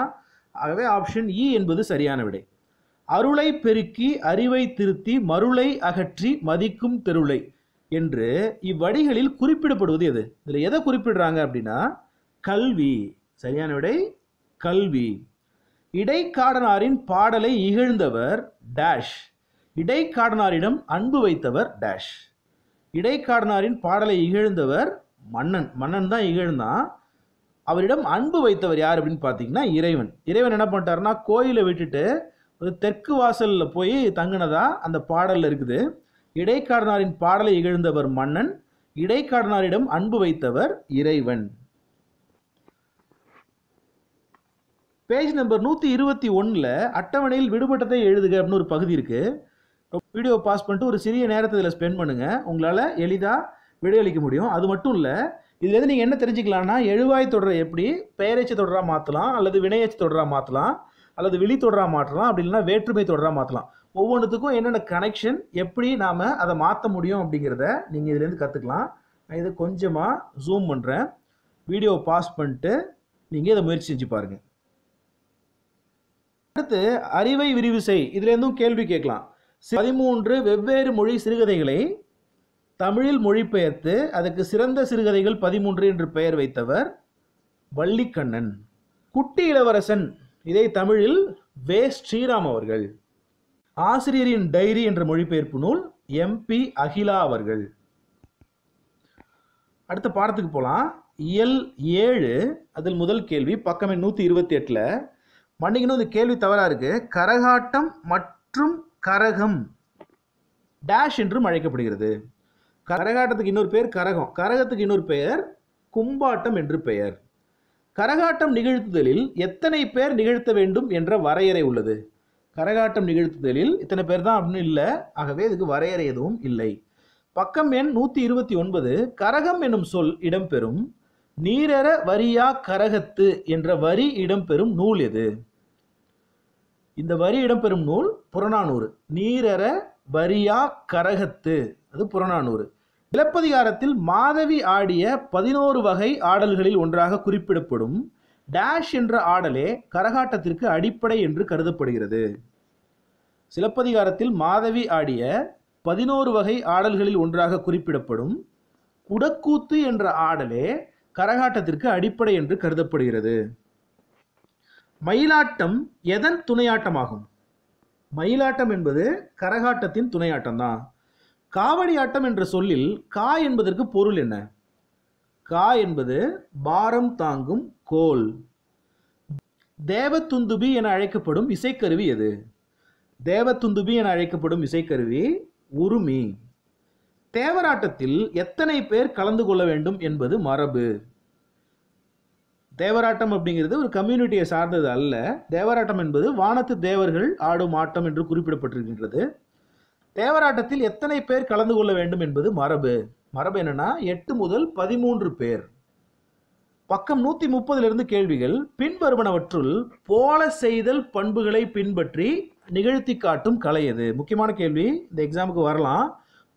ஆகவே ஆப்ஷன் இ e என்பது சரியான விடை அருளை பெருக்கி அறிவை திருத்தி மருளை அகற்றி மதிக்கும் தெருளை என்று இவ்வடிகளில் குறிப்பிடப்படுவது எது இதில் எதை குறிப்பிடுறாங்க அப்படின்னா கல்வி சரியான விடை கல்வி இடைக்காடனாரின் பாடலை இகழ்ந்தவர் டேஷ் இடைக்காடனாரிடம் அன்பு வைத்தவர் டேஷ் இடைக்காடனாரின் பாடலை இகழ்ந்தவர் மன்னன் மன்னன் தான் இகழ்ந்தான் அவரிடம் அன்பு வைத்தவர் யார் அப்படின்னு பார்த்தீங்கன்னா இறைவன் இறைவன் என்ன பண்ணிட்டாருன்னா கோயிலை விட்டுட்டு ஒரு தெற்கு வாசலில் போய் தங்கினதா அந்த பாடலில் இருக்குது இடைக்காடனாரின் பாடலை இகழ்ந்தவர் மன்னன் இடைக்காடனாரிடம் அன்பு வைத்தவர் இறைவன் பேஜ் நம்பர் நூற்றி இருபத்தி ஒன்றில் அட்டவணையில் விடுபட்டதை எழுதுக அப்படின்னு ஒரு பகுதி இருக்குது வீடியோ பாஸ் பண்ணிட்டு ஒரு சிறிய நேரத்தை இதில் ஸ்பெண்ட் பண்ணுங்கள் உங்களால் எளிதாக விடையளிக்க முடியும் அது மட்டும் இல்லை இதுலேருந்து நீங்கள் என்ன தெரிஞ்சுக்கலாம்னா எழுவாய் தொடரை எப்படி பெயரேச்சு தொடராக மாற்றலாம் அல்லது வினையச்சு தொடராக மாற்றலாம் அல்லது விழி தொடராக மாற்றலாம் அப்படி இல்லைனா வேற்றுமை தொடராக மாற்றலாம் ஒவ்வொன்றுத்துக்கும் என்னென்ன கனெக்ஷன் எப்படி நாம் அதை மாற்ற முடியும் அப்படிங்கிறத நீங்கள் இதுலேருந்து கற்றுக்கலாம் நான் இதை கொஞ்சமாக ஜூம் பண்ணுறேன் வீடியோவை பாஸ் பண்ணிட்டு நீங்கள் இதை முயற்சி செஞ்சு பாருங்கள் அடுத்து அறிவை விரிவு செய் இதுலேருந்தும் கேள்வி கேட்கலாம் பதிமூன்று வெவ்வேறு மொழி சிறுகதைகளை தமிழில் மொழிபெயர்த்து அதுக்கு சிறந்த சிறுகதைகள் பதிமூன்று என்று பெயர் வைத்தவர் வள்ளிக்கண்ணன் குட்டி இளவரசன் இதை தமிழில் வே ஸ்ரீராம் அவர்கள் ஆசிரியரின் டைரி என்ற மொழிபெயர்ப்பு நூல் எம் பி அகிலா அவர்கள் அடுத்த பாடத்துக்கு போகலாம் இயல் ஏழு அதில் முதல் கேள்வி பக்கமே நூற்றி இருபத்தி எட்டில் மன்னிக்கணும் இந்த கேள்வி தவறாக இருக்குது கரகாட்டம் மற்றும் கரகம் டேஷ் என்றும் அழைக்கப்படுகிறது கரகாட்டத்துக்கு இன்னொரு பெயர் கரகம் கரகத்துக்கு இன்னொரு பெயர் கும்பாட்டம் என்று பெயர் கரகாட்டம் நிகழ்த்துதலில் எத்தனை பேர் நிகழ்த்த வேண்டும் என்ற வரையறை உள்ளது கரகாட்டம் நிகழ்த்துதலில் இத்தனை பேர் தான் அப்படின்னு இல்லை ஆகவே இதுக்கு வரையறை எதுவும் இல்லை பக்கம் எண் நூற்றி இருபத்தி ஒன்பது கரகம் என்னும் சொல் இடம்பெறும் நீரர வரியா கரகத்து என்ற வரி இடம்பெறும் நூல் எது இந்த வரி இடம்பெறும் நூல் புறநானூறு நீரற வரியா கரகத்து அது புறநானூறு சிலப்பதிகாரத்தில் மாதவி ஆடிய பதினோரு வகை ஆடல்களில் ஒன்றாக குறிப்பிடப்படும் டேஷ் என்ற ஆடலே கரகாட்டத்திற்கு அடிப்படை என்று கருதப்படுகிறது சிலப்பதிகாரத்தில் மாதவி ஆடிய பதினோரு வகை ஆடல்களில் ஒன்றாக குறிப்பிடப்படும் குடக்கூத்து என்ற ஆடலே கரகாட்டத்திற்கு அடிப்படை என்று கருதப்படுகிறது மயிலாட்டம் எதன் துணையாட்டமாகும் மயிலாட்டம் என்பது கரகாட்டத்தின் துணையாட்டம் தான் காவடி ஆட்டம் என்ற சொல்லில் கா என்பதற்கு பொருள் என்ன கா என்பது பாரம் தாங்கும் கோல் தேவத்துந்துபி என அழைக்கப்படும் இசைக்கருவி எது தேவத்துந்துபி என அழைக்கப்படும் இசைக்கருவி உருமி தேவராட்டத்தில் எத்தனை பேர் கலந்து கொள்ள வேண்டும் என்பது மரபு தேவராட்டம் அப்படிங்கிறது ஒரு கம்யூனிட்டியை சார்ந்தது அல்ல தேவராட்டம் என்பது வானத்து தேவர்கள் ஆடும் ஆட்டம் என்று குறிப்பிடப்பட்டிருக்கின்றது தேவராட்டத்தில் எத்தனை பேர் கலந்து கொள்ள வேண்டும் என்பது மரபு மரபு என்னன்னா எட்டு முதல் பதிமூன்று பேர் பக்கம் நூற்றி முப்பதிலிருந்து கேள்விகள் பின்வருவனவற்றுள் போல செய்தல் பண்புகளை பின்பற்றி நிகழ்த்தி காட்டும் கலை எது முக்கியமான கேள்வி இந்த எக்ஸாமுக்கு வரலாம்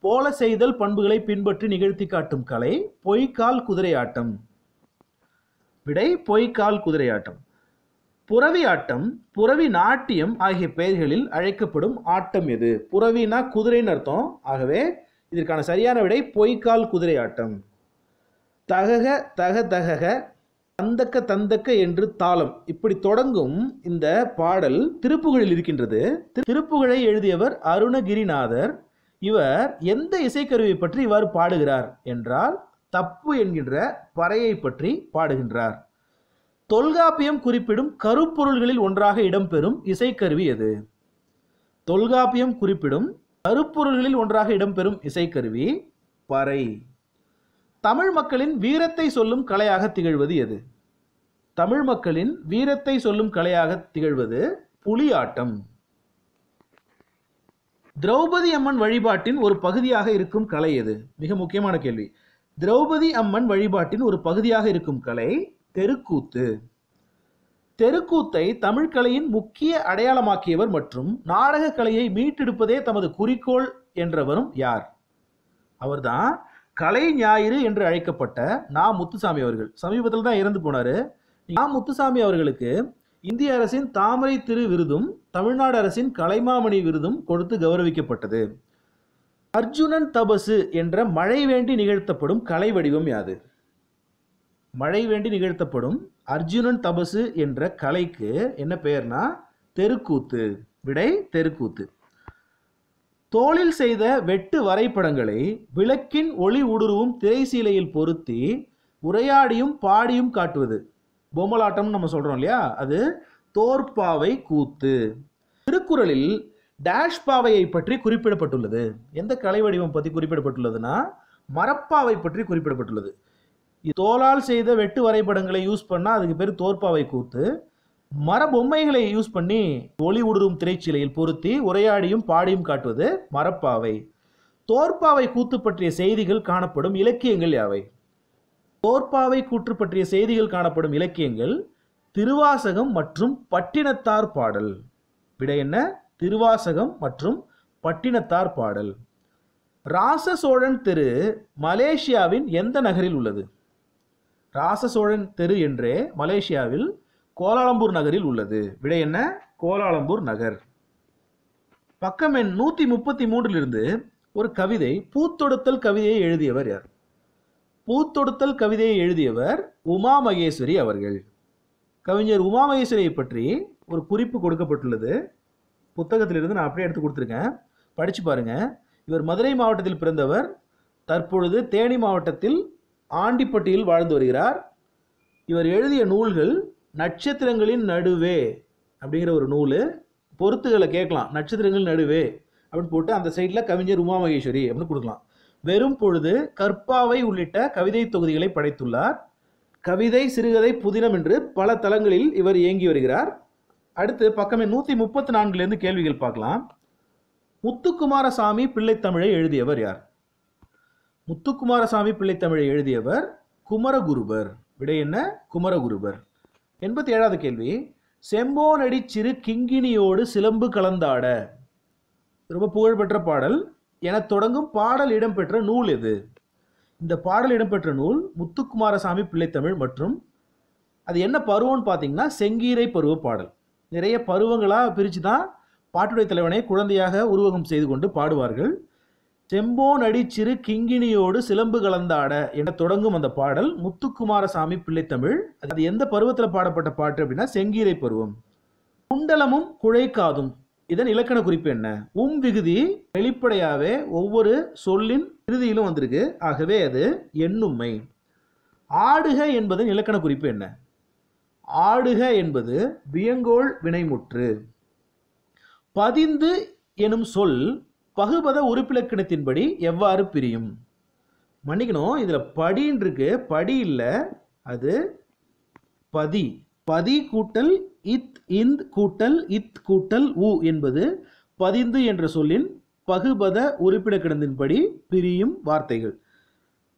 போல செய்தல் பண்புகளை பின்பற்றி நிகழ்த்தி காட்டும் கலை பொய்க்கால் குதிரை ஆட்டம் விடை பொய்க்கால் குதிரையாட்டம் புறவி ஆட்டம் புறவி நாட்டியம் ஆகிய பெயர்களில் அழைக்கப்படும் ஆட்டம் எது புறவினா குதிரைன்னு அர்த்தம் ஆகவே இதற்கான சரியான விடை பொய்க்கால் குதிரை ஆட்டம் தகக தக தகக தந்தக்க தந்தக்க என்று தாளம் இப்படி தொடங்கும் இந்த பாடல் திருப்புகழில் இருக்கின்றது திருப்புகழை எழுதியவர் அருணகிரிநாதர் இவர் எந்த இசைக்கருவியை பற்றி இவ்வாறு பாடுகிறார் என்றால் தப்பு என்கின்ற பறையை பற்றி பாடுகின்றார் தொல்காப்பியம் குறிப்பிடும் கருப்பொருள்களில் ஒன்றாக இடம்பெறும் இசைக்கருவி எது தொல்காப்பியம் குறிப்பிடும் கருப்பொருள்களில் ஒன்றாக இடம்பெறும் இசைக்கருவி பறை தமிழ் மக்களின் வீரத்தை சொல்லும் கலையாக திகழ்வது எது தமிழ் மக்களின் வீரத்தை சொல்லும் கலையாக திகழ்வது புலியாட்டம் திரௌபதி அம்மன் வழிபாட்டின் ஒரு பகுதியாக இருக்கும் கலை எது மிக முக்கியமான கேள்வி திரௌபதி அம்மன் வழிபாட்டின் ஒரு பகுதியாக இருக்கும் கலை தெருக்கூத்து தெருக்கூத்தை தமிழ்கலையின் கலையின் முக்கிய அடையாளமாக்கியவர் மற்றும் நாடக கலையை மீட்டெடுப்பதே தமது குறிக்கோள் என்றவரும் யார் அவர்தான் கலை ஞாயிறு என்று அழைக்கப்பட்ட நா முத்துசாமி அவர்கள் சமீபத்தில் தான் இறந்து போனாரு நா முத்துசாமி அவர்களுக்கு இந்திய அரசின் தாமரை திரு விருதும் தமிழ்நாடு அரசின் கலைமாமணி விருதும் கொடுத்து கௌரவிக்கப்பட்டது அர்ஜுனன் தபசு என்ற மழை வேண்டி நிகழ்த்தப்படும் கலை வடிவம் யாது மழை வேண்டி நிகழ்த்தப்படும் அர்ஜுனன் தபசு என்ற கலைக்கு என்ன பெயர்னா தெருக்கூத்து விடை தெருக்கூத்து தோளில் செய்த வெட்டு வரைபடங்களை விளக்கின் ஒளி ஊடுருவும் திரைசீலையில் பொருத்தி உரையாடியும் பாடியும் காட்டுவது பொம்மலாட்டம்னு நம்ம சொல்கிறோம் இல்லையா அது தோற்பாவை கூத்து திருக்குறளில் டேஷ் பாவையை பற்றி குறிப்பிடப்பட்டுள்ளது எந்த கலை வடிவம் பற்றி குறிப்பிடப்பட்டுள்ளதுன்னா மரப்பாவை பற்றி குறிப்பிடப்பட்டுள்ளது தோலால் செய்த வெட்டு வரைபடங்களை யூஸ் பண்ணால் அதுக்கு பேர் தோற்பாவை கூத்து மர பொம்மைகளை யூஸ் பண்ணி ஒளி உடுறும் திரைச்சிலையில் பொருத்தி உரையாடியும் பாடியும் காட்டுவது மரப்பாவை தோற்பாவை கூத்து பற்றிய செய்திகள் காணப்படும் இலக்கியங்கள் யாவை தோற்பாவை கூற்று பற்றிய செய்திகள் காணப்படும் இலக்கியங்கள் திருவாசகம் மற்றும் பட்டினத்தார் பாடல் விட என்ன திருவாசகம் மற்றும் பட்டினத்தார் பாடல் ராசசோழன் தெரு மலேசியாவின் எந்த நகரில் உள்ளது ராசசோழன் தெரு என்றே மலேசியாவில் கோலாலம்பூர் நகரில் உள்ளது விடை என்ன கோலாலம்பூர் நகர் பக்கம் என் நூற்றி முப்பத்தி மூன்றிலிருந்து ஒரு கவிதை பூத்தொடுத்தல் கவிதையை எழுதியவர் யார் பூத்தொடுத்தல் கவிதையை எழுதியவர் உமா மகேஸ்வரி அவர்கள் கவிஞர் உமா மகேஸ்வரியை பற்றி ஒரு குறிப்பு கொடுக்கப்பட்டுள்ளது புத்தகத்திலிருந்து நான் அப்படியே எடுத்து கொடுத்துருக்கேன் படித்து பாருங்கள் இவர் மதுரை மாவட்டத்தில் பிறந்தவர் தற்பொழுது தேனி மாவட்டத்தில் ஆண்டிப்பட்டியில் வாழ்ந்து வருகிறார் இவர் எழுதிய நூல்கள் நட்சத்திரங்களின் நடுவே அப்படிங்கிற ஒரு நூல் பொருத்துகளை கேட்கலாம் நட்சத்திரங்கள் நடுவே அப்படின்னு போட்டு அந்த சைடில் கவிஞர் உமா மகேஸ்வரி அப்படின்னு கொடுக்கலாம் வெறும் பொழுது கற்பாவை உள்ளிட்ட கவிதை தொகுதிகளை படைத்துள்ளார் கவிதை சிறுகதை புதினம் என்று பல தளங்களில் இவர் இயங்கி வருகிறார் அடுத்து பக்கமே நூற்றி முப்பத்தி நான்குலேருந்து கேள்விகள் பார்க்கலாம் முத்துக்குமாரசாமி பிள்ளைத்தமிழை எழுதியவர் யார் முத்துக்குமாரசாமி பிள்ளைத்தமிழை எழுதியவர் குமரகுருபர் விடை என்ன குமரகுருபர் எண்பத்தி ஏழாவது கேள்வி செம்போனடி சிறு கிங்கினியோடு சிலம்பு கலந்தாட ரொம்ப புகழ்பெற்ற பாடல் என தொடங்கும் பாடல் இடம்பெற்ற நூல் எது இந்த பாடல் இடம்பெற்ற நூல் முத்துக்குமாரசாமி பிள்ளைத்தமிழ் மற்றும் அது என்ன பருவம்னு பார்த்தீங்கன்னா செங்கீரை பருவ பாடல் நிறைய பருவங்களாக பிரித்து தான் பாட்டுடை தலைவனை குழந்தையாக உருவகம் செய்து கொண்டு பாடுவார்கள் செம்போ நடிச்சிறு கிங்கிணியோடு சிலம்பு கலந்தாட என தொடங்கும் அந்த பாடல் முத்துக்குமாரசாமி பிள்ளைத்தமிழ் அது எந்த பருவத்தில் பாடப்பட்ட பாட்டு அப்படின்னா செங்கீரை பருவம் குண்டலமும் குழைக்காதும் இதன் இலக்கண குறிப்பு என்ன உம் விகுதி வெளிப்படையாகவே ஒவ்வொரு சொல்லின் இறுதியிலும் வந்திருக்கு ஆகவே அது எண்ணுமை ஆடுக என்பதன் இலக்கண குறிப்பு என்ன ஆடுக என்பது வியங்கோள் வினைமுற்று பதிந்து எனும் சொல் பகுபத உறுப்பிலக்கணத்தின்படி எவ்வாறு பிரியும் மன்னிக்கணும் இதில் படின்றிருக்கு படி இல்லை அது பதி பதி கூட்டல் இத் இந்த் கூட்டல் இத் கூட்டல் உ என்பது பதிந்து என்ற சொல்லின் பகுபத உறுப்பிடக்கிடந்தின்படி பிரியும் வார்த்தைகள்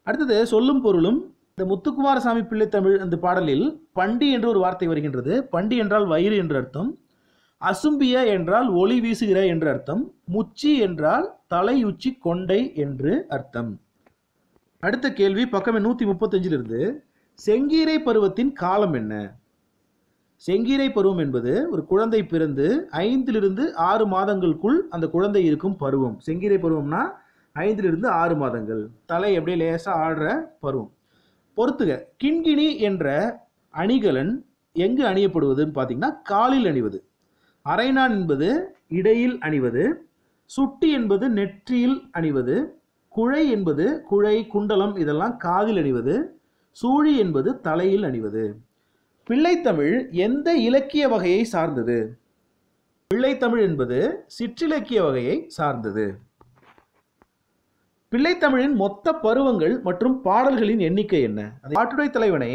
அடுத்தது சொல்லும் பொருளும் இந்த முத்துக்குமாரசாமி பிள்ளை தமிழ் அந்த பாடலில் பண்டி என்று ஒரு வார்த்தை வருகின்றது பண்டி என்றால் வயிறு என்று அர்த்தம் அசும்பிய என்றால் ஒளி வீசுகிற என்று அர்த்தம் முச்சி என்றால் தலையுச்சி கொண்டை என்று அர்த்தம் அடுத்த கேள்வி பக்கம் நூற்றி முப்பத்தஞ்சிலிருந்து செங்கீரை பருவத்தின் காலம் என்ன செங்கீரை பருவம் என்பது ஒரு குழந்தை பிறந்து ஐந்திலிருந்து ஆறு மாதங்களுக்குள் அந்த குழந்தை இருக்கும் பருவம் செங்கீரை பருவம்னா ஐந்திலிருந்து ஆறு மாதங்கள் தலை அப்படியே லேசாக ஆடுற பருவம் பொறுத்துக கிண்கிணி என்ற அணிகலன் எங்கு அணியப்படுவதுன்னு பார்த்தீங்கன்னா காலில் அணிவது அரைநான் என்பது இடையில் அணிவது சுட்டி என்பது நெற்றியில் அணிவது குழை என்பது குழை குண்டலம் இதெல்லாம் காதில் அணிவது சூழி என்பது தலையில் அணிவது பிள்ளைத்தமிழ் எந்த இலக்கிய வகையை சார்ந்தது பிள்ளைத்தமிழ் என்பது சிற்றிலக்கிய வகையை சார்ந்தது பிள்ளைத்தமிழின் மொத்த பருவங்கள் மற்றும் பாடல்களின் எண்ணிக்கை என்ன பாட்டுடை தலைவனை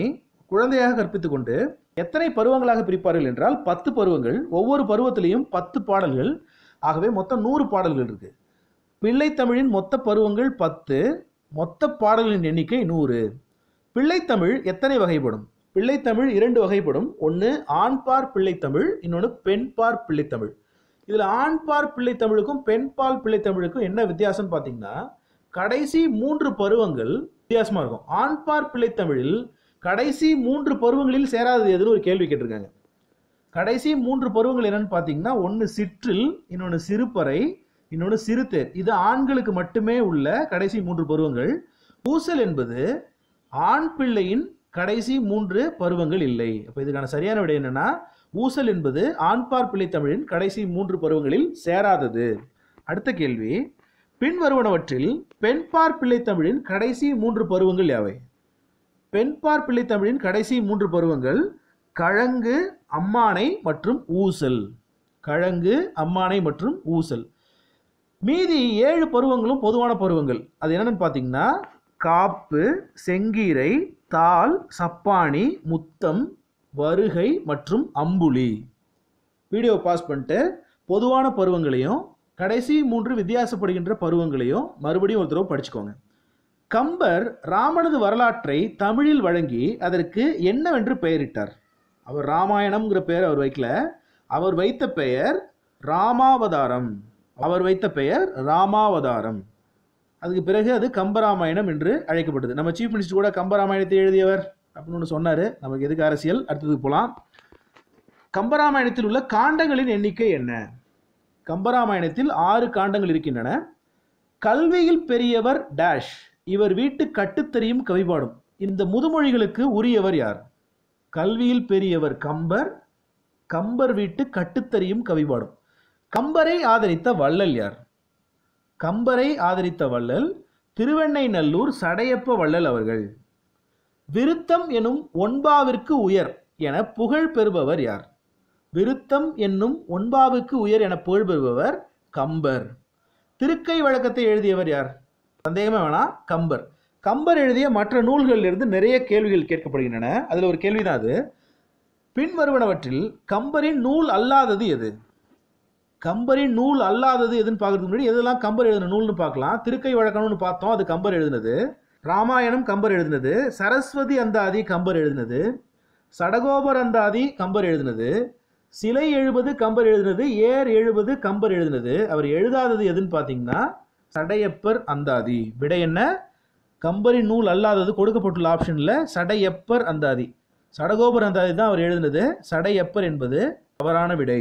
குழந்தையாக கற்பித்துக் கொண்டு எத்தனை பருவங்களாக பிரிப்பார்கள் என்றால் பத்து பருவங்கள் ஒவ்வொரு பருவத்திலையும் பத்து பாடல்கள் ஆகவே மொத்தம் நூறு பாடல்கள் இருக்கு பிள்ளைத்தமிழின் மொத்த பருவங்கள் பத்து மொத்த பாடல்களின் எண்ணிக்கை நூறு பிள்ளைத்தமிழ் எத்தனை வகைப்படும் பிள்ளைத்தமிழ் இரண்டு வகைப்படும் ஒன்று ஆண்பார் பிள்ளைத்தமிழ் இன்னொன்று பெண்பார் பிள்ளைத்தமிழ் இதில் ஆண்பார் பிள்ளைத்தமிழுக்கும் பெண்பால் பிள்ளைத்தமிழுக்கும் என்ன வித்தியாசம்னு பார்த்தீங்கன்னா கடைசி மூன்று பருவங்கள் வித்தியாசமாக இருக்கும் ஆண்பார் பிள்ளைத்தமிழில் கடைசி மூன்று பருவங்களில் சேராதது எதுன்னு ஒரு கேள்வி கேட்டிருக்காங்க கடைசி மூன்று பருவங்கள் என்னன்னு பார்த்தீங்கன்னா ஒன்று சிற்றில் இன்னொன்று சிறுப்பறை இன்னொன்று சிறுத்தேர் இது ஆண்களுக்கு மட்டுமே உள்ள கடைசி மூன்று பருவங்கள் பூசல் என்பது ஆண் பிள்ளையின் கடைசி மூன்று பருவங்கள் இல்லை அப்போ இதுக்கான சரியான விடை என்னன்னா ஊசல் என்பது ஆண்பார் பிள்ளை தமிழின் கடைசி மூன்று பருவங்களில் சேராதது அடுத்த கேள்வி பின்வருவனவற்றில் பெண்பார் தமிழின் கடைசி மூன்று பருவங்கள் யாவை பெண்பார் தமிழின் கடைசி மூன்று பருவங்கள் கழங்கு அம்மானை மற்றும் ஊசல் கழங்கு அம்மானை மற்றும் ஊசல் மீதி ஏழு பருவங்களும் பொதுவான பருவங்கள் அது என்னென்னு பார்த்தீங்கன்னா காப்பு செங்கீரை தால் சப்பானி முத்தம் வருகை மற்றும் அம்புலி வீடியோ பாஸ் பண்ணிட்டு பொதுவான பருவங்களையும் கடைசி மூன்று வித்தியாசப்படுகின்ற பருவங்களையும் மறுபடியும் ஒரு தடவை படிச்சுக்கோங்க கம்பர் ராமனது வரலாற்றை தமிழில் வழங்கி அதற்கு என்னவென்று பெயரிட்டார் அவர் ராமாயணம்ங்கிற பெயர் அவர் வைக்கல அவர் வைத்த பெயர் ராமாவதாரம் அவர் வைத்த பெயர் ராமாவதாரம் அதுக்கு பிறகு அது கம்பராமாயணம் என்று அழைக்கப்பட்டது நம்ம சீஃப் மினிஸ்டர் கூட கம்பராமாயணத்தை எழுதியவர் அப்படின்னு ஒன்று சொன்னார் நமக்கு எதுக்கு அரசியல் அடுத்தது போகலாம் கம்பராமாயணத்தில் உள்ள காண்டங்களின் எண்ணிக்கை என்ன கம்பராமாயணத்தில் ஆறு காண்டங்கள் இருக்கின்றன கல்வியில் பெரியவர் டேஷ் இவர் வீட்டு கட்டுத்தறியும் கவிபாடும் இந்த முதுமொழிகளுக்கு உரியவர் யார் கல்வியில் பெரியவர் கம்பர் கம்பர் வீட்டு கட்டுத்தறியும் கவிபாடும் கம்பரை ஆதரித்த வள்ளல் யார் கம்பரை ஆதரித்த வள்ளல் திருவெண்ணை நல்லூர் சடையப்ப வள்ளல் அவர்கள் விருத்தம் எனும் ஒன்பாவிற்கு உயர் என புகழ் பெறுபவர் யார் விருத்தம் என்னும் ஒன்பாவுக்கு உயர் என புகழ்பெறுபவர் கம்பர் திருக்கை வழக்கத்தை எழுதியவர் யார் சந்தேகமே வேணாம் கம்பர் கம்பர் எழுதிய மற்ற நூல்களிலிருந்து நிறைய கேள்விகள் கேட்கப்படுகின்றன அதில் ஒரு கேள்விதான் அது பின்வருவனவற்றில் கம்பரின் நூல் அல்லாதது எது கம்பரின் நூல் அல்லாதது எதுன்னு பார்க்கறதுக்கு முன்னாடி எதெல்லாம் கம்பர் எழுதின நூல்னு பார்க்கலாம் திருக்கை வழக்கணும்னு பார்த்தோம் அது கம்பர் எழுதினது ராமாயணம் கம்பர் எழுதினது சரஸ்வதி அந்தாதி கம்பர் எழுதினது சடகோபர் அந்தாதி கம்பர் எழுதினது சிலை எழுபது கம்பர் எழுதினது ஏர் எழுபது கம்பர் எழுதினது அவர் எழுதாதது எதுன்னு பார்த்தீங்கன்னா சடையப்பர் அந்தாதி விடை என்ன கம்பரின் நூல் அல்லாதது கொடுக்கப்பட்டுள்ள ஆப்ஷனில் சடையப்பர் அந்தாதி சடகோபர் அந்தாதி தான் அவர் எழுதினது சடையப்பர் என்பது தவறான விடை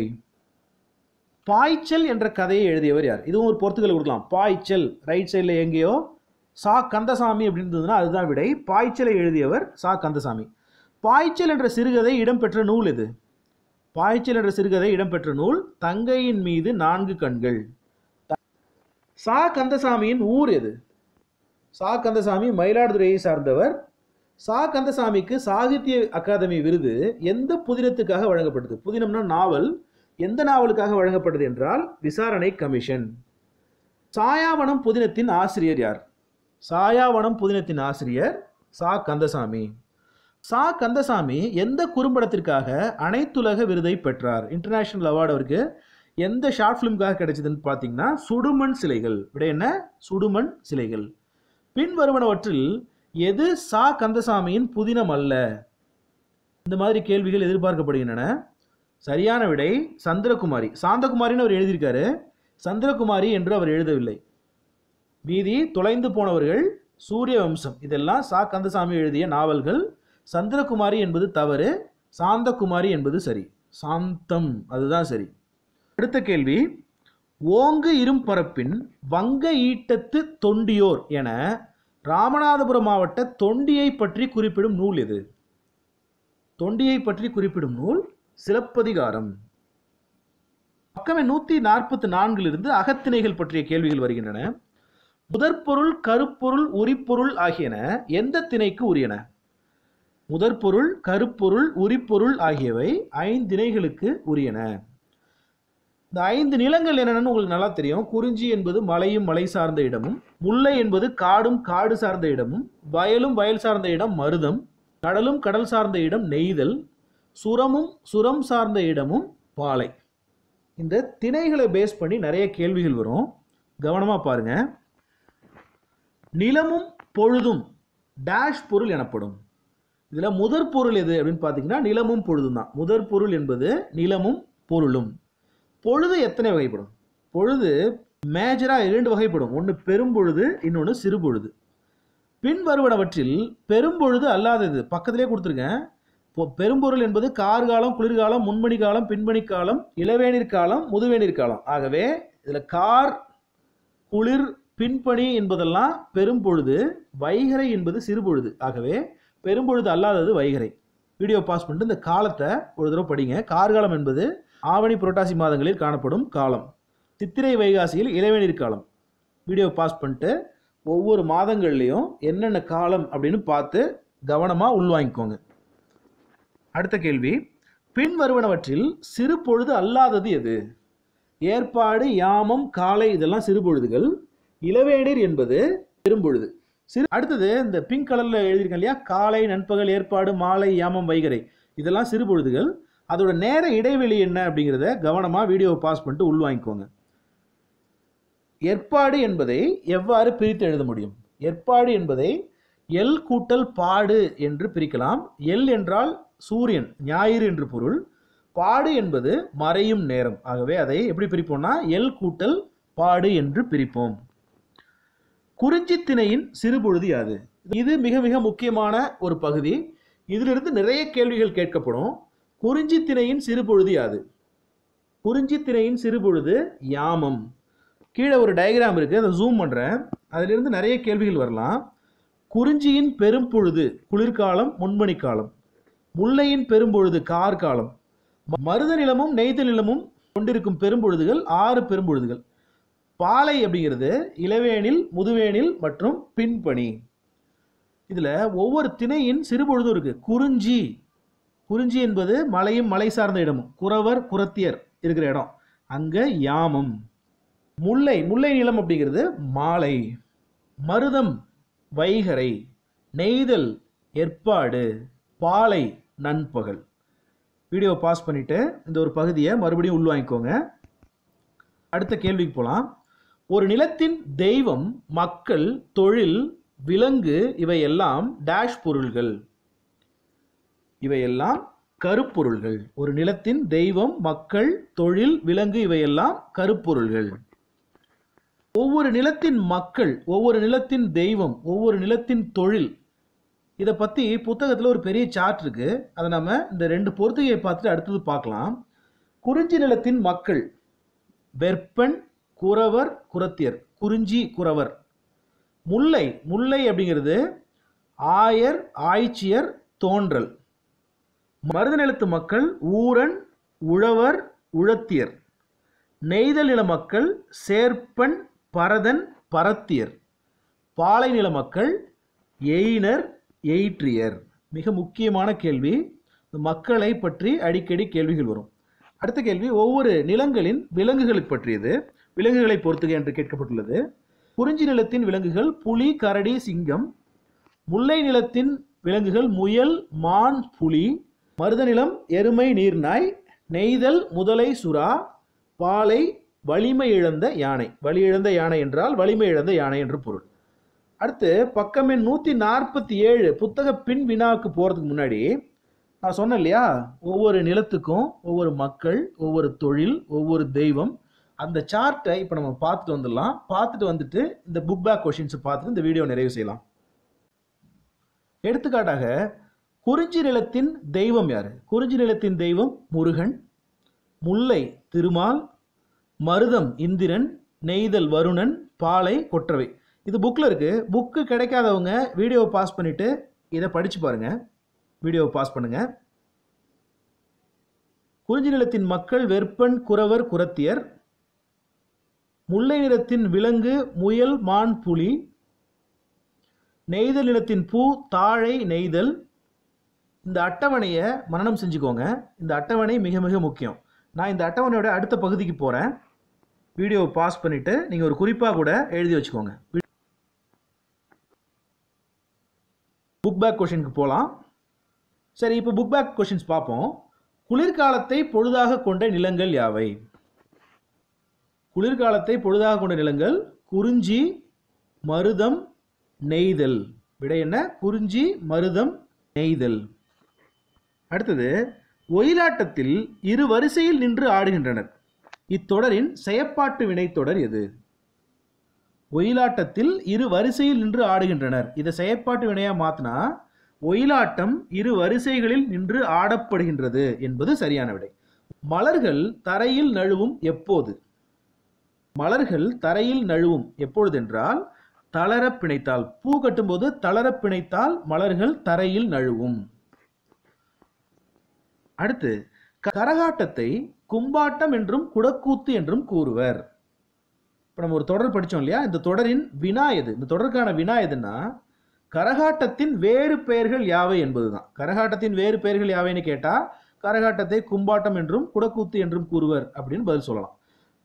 பாய்ச்சல் என்ற கதையை எழுதியவர் யார் இதுவும் ஒரு பொறுத்துக்கள் கொடுக்கலாம் பாய்ச்சல் ரைட் சைடில் எங்கேயோ சா கந்தசாமி இருந்ததுன்னா அதுதான் விடை பாய்ச்சலை எழுதியவர் சா கந்தசாமி பாய்ச்சல் என்ற சிறுகதை இடம்பெற்ற நூல் இது பாய்ச்சல் என்ற சிறுகதை இடம்பெற்ற நூல் தங்கையின் மீது நான்கு கண்கள் சா கந்தசாமியின் ஊர் எது சா கந்தசாமி மயிலாடுதுறையை சார்ந்தவர் சா கந்தசாமிக்கு சாகித்ய அகாதமி விருது எந்த புதினத்துக்காக வழங்கப்பட்டது புதினம்னா நாவல் எந்த நாவலுக்காக வழங்கப்பட்டது என்றால் விசாரணை கமிஷன் சாயாவனம் புதினத்தின் ஆசிரியர் யார் சாயாவனம் புதினத்தின் ஆசிரியர் சா கந்தசாமி சா கந்தசாமி எந்த குறும்படத்திற்காக அனைத்துலக விருதை பெற்றார் இன்டர்நேஷ்னல் அவார்டு அவருக்கு எந்த ஷார்ட் ஃபிலிம்காக கிடைச்சதுன்னு பார்த்தீங்கன்னா சுடுமண் சிலைகள் விட என்ன சுடுமண் சிலைகள் பின்வருவனவற்றில் எது சா கந்தசாமியின் புதினம் அல்ல இந்த மாதிரி கேள்விகள் எதிர்பார்க்கப்படுகின்றன சரியான விடை சந்திரகுமாரி சாந்தகுமாரின்னு அவர் எழுதியிருக்காரு சந்திரகுமாரி என்று அவர் எழுதவில்லை மீதி தொலைந்து போனவர்கள் சூரிய வம்சம் இதெல்லாம் சா கந்தசாமி எழுதிய நாவல்கள் சந்திரகுமாரி என்பது தவறு சாந்தகுமாரி என்பது சரி சாந்தம் அதுதான் சரி அடுத்த கேள்வி ஓங்க இரும்பரப்பின் வங்க ஈட்டத்து தொண்டியோர் என ராமநாதபுரம் மாவட்ட தொண்டியை பற்றி குறிப்பிடும் நூல் எது தொண்டியை பற்றி குறிப்பிடும் நூல் சிலப்பதிகாரம் பக்கமே நூற்றி நாற்பத்தி நான்கிலிருந்து அகத்திணைகள் பற்றிய கேள்விகள் வருகின்றன முதற்பொருள் கருப்பொருள் உரிப்பொருள் ஆகியன எந்த திணைக்கு உரியன முதற்பொருள் கருப்பொருள் உரிப்பொருள் ஆகியவை ஐந்து நிலைகளுக்கு உரியன இந்த ஐந்து நிலங்கள் என்னென்னு உங்களுக்கு நல்லா தெரியும் குறிஞ்சி என்பது மலையும் மலை சார்ந்த இடமும் முல்லை என்பது காடும் காடு சார்ந்த இடமும் வயலும் வயல் சார்ந்த இடம் மருதம் கடலும் கடல் சார்ந்த இடம் நெய்தல் சுரமும் சுரம் சார்ந்த இடமும் பாலை இந்த திணைகளை பேஸ் பண்ணி நிறைய கேள்விகள் வரும் கவனமாக பாருங்க நிலமும் பொழுதும் டேஷ் பொருள் எனப்படும் இதில் முதற் பொருள் எது அப்படின்னு பார்த்தீங்கன்னா நிலமும் பொழுதும் தான் முதற் பொருள் என்பது நிலமும் பொருளும் பொழுது எத்தனை வகைப்படும் பொழுது மேஜராக இரண்டு வகைப்படும் ஒன்று பெரும்பொழுது இன்னொன்று சிறுபொழுது பின்வருவனவற்றில் பெரும்பொழுது அல்லாதது பக்கத்திலே கொடுத்துருக்கேன் இப்போ பெரும்பொருள் என்பது கார்காலம் குளிர்காலம் முன்மணி காலம் பின்பணி காலம் இளவேநீர் காலம் முதுவேநீர் காலம் ஆகவே இதில் கார் குளிர் பின்பணி என்பதெல்லாம் பெரும்பொழுது வைகரை என்பது சிறுபொழுது ஆகவே பெரும்பொழுது அல்லாதது வைகரை வீடியோ பாஸ் பண்ணிட்டு இந்த காலத்தை ஒரு தடவை படிங்க கார்காலம் என்பது ஆவணி புரட்டாசி மாதங்களில் காணப்படும் காலம் சித்திரை வைகாசியில் இளவேநீர் காலம் வீடியோ பாஸ் பண்ணிட்டு ஒவ்வொரு மாதங்கள்லேயும் என்னென்ன காலம் அப்படின்னு பார்த்து கவனமாக உள்வாங்கிக்கோங்க அடுத்த கேள்வி பின்வருவனவற்றில் சிறு பொழுது அல்லாதது எது ஏற்பாடு யாமம் காலை இதெல்லாம் சிறு பொழுதுகள் இளவேநீர் என்பது பெரும்பொழுது சரி அடுத்தது இந்த பிங்க் கலரில் எழுதியிருக்கேன் இல்லையா காலை நண்பகல் ஏற்பாடு மாலை யாமம் வைகரை இதெல்லாம் சிறு பொழுதுகள் அதோட நேர இடைவெளி என்ன அப்படிங்கிறத கவனமாக வீடியோவை பாஸ் பண்ணிட்டு உள்வாங்கிக்கோங்க ஏற்பாடு என்பதை எவ்வாறு பிரித்து எழுத முடியும் ஏற்பாடு என்பதை எல் கூட்டல் பாடு என்று பிரிக்கலாம் எல் என்றால் சூரியன் ஞாயிறு என்று பொருள் பாடு என்பது மறையும் நேரம் ஆகவே அதை எப்படி பிரிப்போம்னா எல் கூட்டல் பாடு என்று பிரிப்போம் குறிஞ்சி திணையின் சிறுபொழுதி அது இது மிக மிக முக்கியமான ஒரு பகுதி இதிலிருந்து நிறைய கேள்விகள் கேட்கப்படும் குறிஞ்சி திணையின் சிறுபொழுதி அது குறிஞ்சி திணையின் சிறுபொழுது யாமம் கீழே ஒரு டயக்ராம் இருக்குது அதை ஜூம் பண்ணுறேன் அதிலிருந்து நிறைய கேள்விகள் வரலாம் குறிஞ்சியின் பெரும்பொழுது குளிர்காலம் முன்மணி காலம் முல்லையின் பெரும்பொழுது கார்காலம் மருத நிலமும் நெய்த நிலமும் கொண்டிருக்கும் பெரும்பொழுதுகள் ஆறு பெரும்பொழுதுகள் பாலை அப்படிங்கிறது இளவேனில் முதுவேனில் மற்றும் பின்பணி இதில் ஒவ்வொரு திணையின் சிறுபொழுதும் இருக்குது குறிஞ்சி குறிஞ்சி என்பது மலையும் மலை சார்ந்த இடமும் குறவர் குரத்தியர் இருக்கிற இடம் அங்கே யாமம் முல்லை முல்லை நிலம் அப்படிங்கிறது மாலை மருதம் வைகரை நெய்தல் ஏற்பாடு பாலை நண்பகல் வீடியோ பாஸ் பண்ணிவிட்டு இந்த ஒரு பகுதியை மறுபடியும் உள்வாங்கிக்கோங்க அடுத்த கேள்விக்கு போகலாம் ஒரு நிலத்தின் தெய்வம் மக்கள் தொழில் விலங்கு இவையெல்லாம் டேஷ் பொருள்கள் இவையெல்லாம் கருப்பொருள்கள் ஒரு நிலத்தின் தெய்வம் மக்கள் தொழில் விலங்கு இவையெல்லாம் கருப்பொருள்கள் ஒவ்வொரு நிலத்தின் மக்கள் ஒவ்வொரு நிலத்தின் தெய்வம் ஒவ்வொரு நிலத்தின் தொழில் இதை பற்றி புத்தகத்தில் ஒரு பெரிய சார்ட் இருக்குது அதை நம்ம இந்த ரெண்டு பொருத்தகையை பார்த்துட்டு அடுத்தது பார்க்கலாம் குறிஞ்சி நிலத்தின் மக்கள் வெப்பன் குறவர் குரத்தியர் குறிஞ்சி குறவர் முல்லை முல்லை அப்படிங்கிறது ஆயர் ஆய்ச்சியர் தோன்றல் மருதநிலத்து மக்கள் ஊரன் உழவர் உழத்தியர் நெய்தல் நில மக்கள் சேர்ப்பன் பரதன் பரத்தியர் பாலை நில மக்கள் எயினர் எயிற்றியர் மிக முக்கியமான கேள்வி மக்களை பற்றி அடிக்கடி கேள்விகள் வரும் அடுத்த கேள்வி ஒவ்வொரு நிலங்களின் விலங்குகளை பற்றியது விலங்குகளை பொறுத்துக என்று கேட்கப்பட்டுள்ளது குறிஞ்சி நிலத்தின் விலங்குகள் புலி கரடி சிங்கம் முல்லை நிலத்தின் விலங்குகள் முயல் மான் புலி மருத நிலம் எருமை நீர்நாய் நெய்தல் முதலை சுறா பாலை வலிமை இழந்த யானை வலி இழந்த யானை என்றால் வலிமை இழந்த யானை என்று பொருள் அடுத்து பக்கம் எண் நூற்றி நாற்பத்தி ஏழு புத்தக பின் வினாவுக்கு போகிறதுக்கு முன்னாடி நான் சொன்னேன் இல்லையா ஒவ்வொரு நிலத்துக்கும் ஒவ்வொரு மக்கள் ஒவ்வொரு தொழில் ஒவ்வொரு தெய்வம் அந்த சார்ட்டை இப்போ நம்ம பார்த்துட்டு வந்துடலாம் பார்த்துட்டு வந்துட்டு இந்த புக் பேக் கொஷின்ஸை பார்த்துட்டு இந்த வீடியோ நிறைவு செய்யலாம் எடுத்துக்காட்டாக குறிஞ்சி நிலத்தின் தெய்வம் யார் குறிஞ்சி நிலத்தின் தெய்வம் முருகன் முல்லை திருமால் மருதம் இந்திரன் நெய்தல் வருணன் பாலை கொற்றவை இது புக்கில் இருக்குது புக்கு கிடைக்காதவங்க வீடியோவை பாஸ் பண்ணிவிட்டு இதை படித்து பாருங்கள் வீடியோவை பாஸ் பண்ணுங்கள் குறிஞ்சி நிலத்தின் மக்கள் வெற்பன் குறவர் குரத்தியர் முல்லை நிலத்தின் விலங்கு முயல் மான் புலி நெய்தல் நிலத்தின் பூ தாழை நெய்தல் இந்த அட்டவணையை மரணம் செஞ்சுக்கோங்க இந்த அட்டவணை மிக மிக முக்கியம் நான் இந்த அட்டவணையோட அடுத்த பகுதிக்கு போகிறேன் வீடியோவை பாஸ் பண்ணிவிட்டு நீங்கள் ஒரு குறிப்பாக கூட எழுதி வச்சுக்கோங்க புக் பேக் கொஷினுக்கு போகலாம் சரி இப்போ புக் பேக் கொஷின்ஸ் பார்ப்போம் குளிர்காலத்தை பொழுதாக கொண்ட நிலங்கள் யாவை குளிர்காலத்தை பொழுதாக கொண்ட நிலங்கள் குறிஞ்சி மருதம் நெய்தல் விடை என்ன குறிஞ்சி மருதம் நெய்தல் அடுத்தது ஒயிலாட்டத்தில் இரு வரிசையில் நின்று ஆடுகின்றனர் இத்தொடரின் செயற்பாட்டு வினைத்தொடர் எது ஒயிலாட்டத்தில் இரு வரிசையில் நின்று ஆடுகின்றனர் இதை செயற்பாட்டு வினையா மாத்தினா ஒயிலாட்டம் இரு வரிசைகளில் நின்று ஆடப்படுகின்றது என்பது சரியான விடை மலர்கள் தரையில் நழுவும் எப்போது மலர்கள் தரையில் நழுவும் எப்பொழுதென்றால் தளர பிணைத்தால் பூ கட்டும்போது தளர பிணைத்தால் மலர்கள் தரையில் நழுவும் அடுத்து கரகாட்டத்தை கும்பாட்டம் என்றும் குடக்கூத்து என்றும் கூறுவர் இப்போ நம்ம ஒரு தொடர் படித்தோம் இல்லையா இந்த தொடரின் வினா எது இந்த தொடருக்கான வினா எதுன்னா கரகாட்டத்தின் வேறு பெயர்கள் யாவை என்பதுதான் கரகாட்டத்தின் வேறு பெயர்கள் யாவைன்னு கேட்டால் கரகாட்டத்தை கும்பாட்டம் என்றும் குடக்கூத்து என்றும் கூறுவர் அப்படின்னு பதில் சொல்லலாம்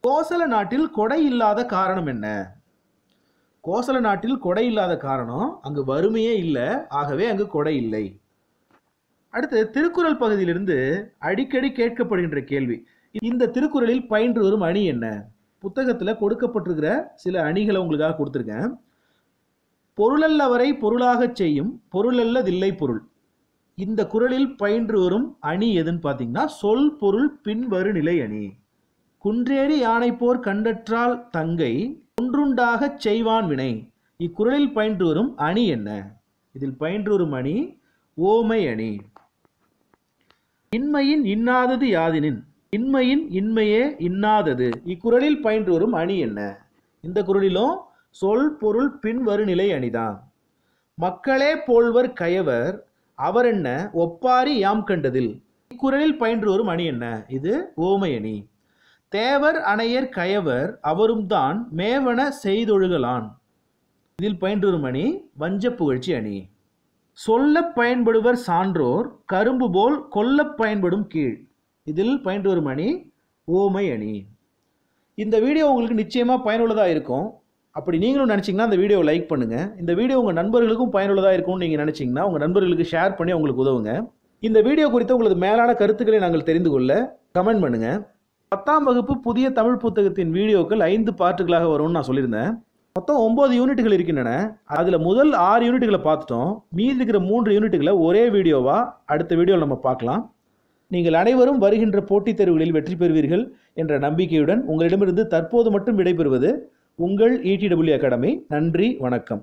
கோசல நாட்டில் கொடை இல்லாத காரணம் என்ன கோசல நாட்டில் கொடை இல்லாத காரணம் அங்கு வறுமையே இல்லை ஆகவே அங்கு கொடை இல்லை அடுத்து திருக்குறள் பகுதியிலிருந்து அடிக்கடி கேட்கப்படுகின்ற கேள்வி இந்த திருக்குறளில் பயின்று வரும் அணி என்ன புத்தகத்தில் கொடுக்கப்பட்டிருக்கிற சில அணிகளை உங்களுக்காக கொடுத்துருக்கேன் பொருளல்லவரை பொருளாகச் செய்யும் பொருளல்லதில்லை பொருள் இந்த குரலில் பயின்று வரும் அணி எதுன்னு பார்த்தீங்கன்னா சொல் பொருள் பின்வரு நிலை அணி குன்றேறி யானை போர் கண்டற்றால் தங்கை ஒன்றுண்டாகச் செய்வான் வினை இக்குரலில் பயின்று வரும் அணி என்ன இதில் பயின்று வரும் அணி ஓமை அணி இன்மையின் இன்னாதது யாதினின் இன்மையின் இன்மையே இன்னாதது இக்குரலில் பயின்று வரும் அணி என்ன இந்த குரலிலும் சொல் பொருள் பின்வருநிலை அணிதான் மக்களே போல்வர் கயவர் அவர் என்ன ஒப்பாரி யாம் கண்டதில் இக்குரலில் பயின்று வரும் அணி என்ன இது ஓமை அணி தேவர் அணையர் கயவர் அவரும் தான் மேவன செய்தொழுகலான் இதில் பயின்றொரும் அணி வஞ்ச புகழ்ச்சி அணி சொல்ல பயன்படுவர் சான்றோர் கரும்பு போல் கொல்ல பயன்படும் கீழ் இதில் பயின்றொரும் அணி ஓமை அணி இந்த வீடியோ உங்களுக்கு நிச்சயமாக பயனுள்ளதாக இருக்கும் அப்படி நீங்களும் நினச்சிங்கன்னா அந்த வீடியோவை லைக் பண்ணுங்கள் இந்த வீடியோ உங்கள் நண்பர்களுக்கும் பயனுள்ளதாக இருக்கும்னு நீங்கள் நினச்சிங்கன்னா உங்கள் நண்பர்களுக்கு ஷேர் பண்ணி அவங்களுக்கு உதவுங்க இந்த வீடியோ குறித்த உங்களது மேலான கருத்துக்களை நாங்கள் தெரிந்து கொள்ள கமெண்ட் பண்ணுங்கள் பத்தாம் வகுப்பு புதிய தமிழ் புத்தகத்தின் வீடியோக்கள் ஐந்து பார்ட்டுகளாக வரும்னு நான் சொல்லியிருந்தேன் மொத்தம் ஒம்பது யூனிட்டுகள் இருக்கின்றன அதில் முதல் ஆறு யூனிட்டுகளை பார்த்துட்டோம் மீதி இருக்கிற மூன்று யூனிட்டுகளை ஒரே வீடியோவாக அடுத்த வீடியோவில் நம்ம பார்க்கலாம் நீங்கள் அனைவரும் வருகின்ற போட்டித் தேர்வுகளில் வெற்றி பெறுவீர்கள் என்ற நம்பிக்கையுடன் உங்களிடமிருந்து தற்போது மட்டும் விடைபெறுவது உங்கள் இடிடபிள்யூ e அகாடமி நன்றி வணக்கம்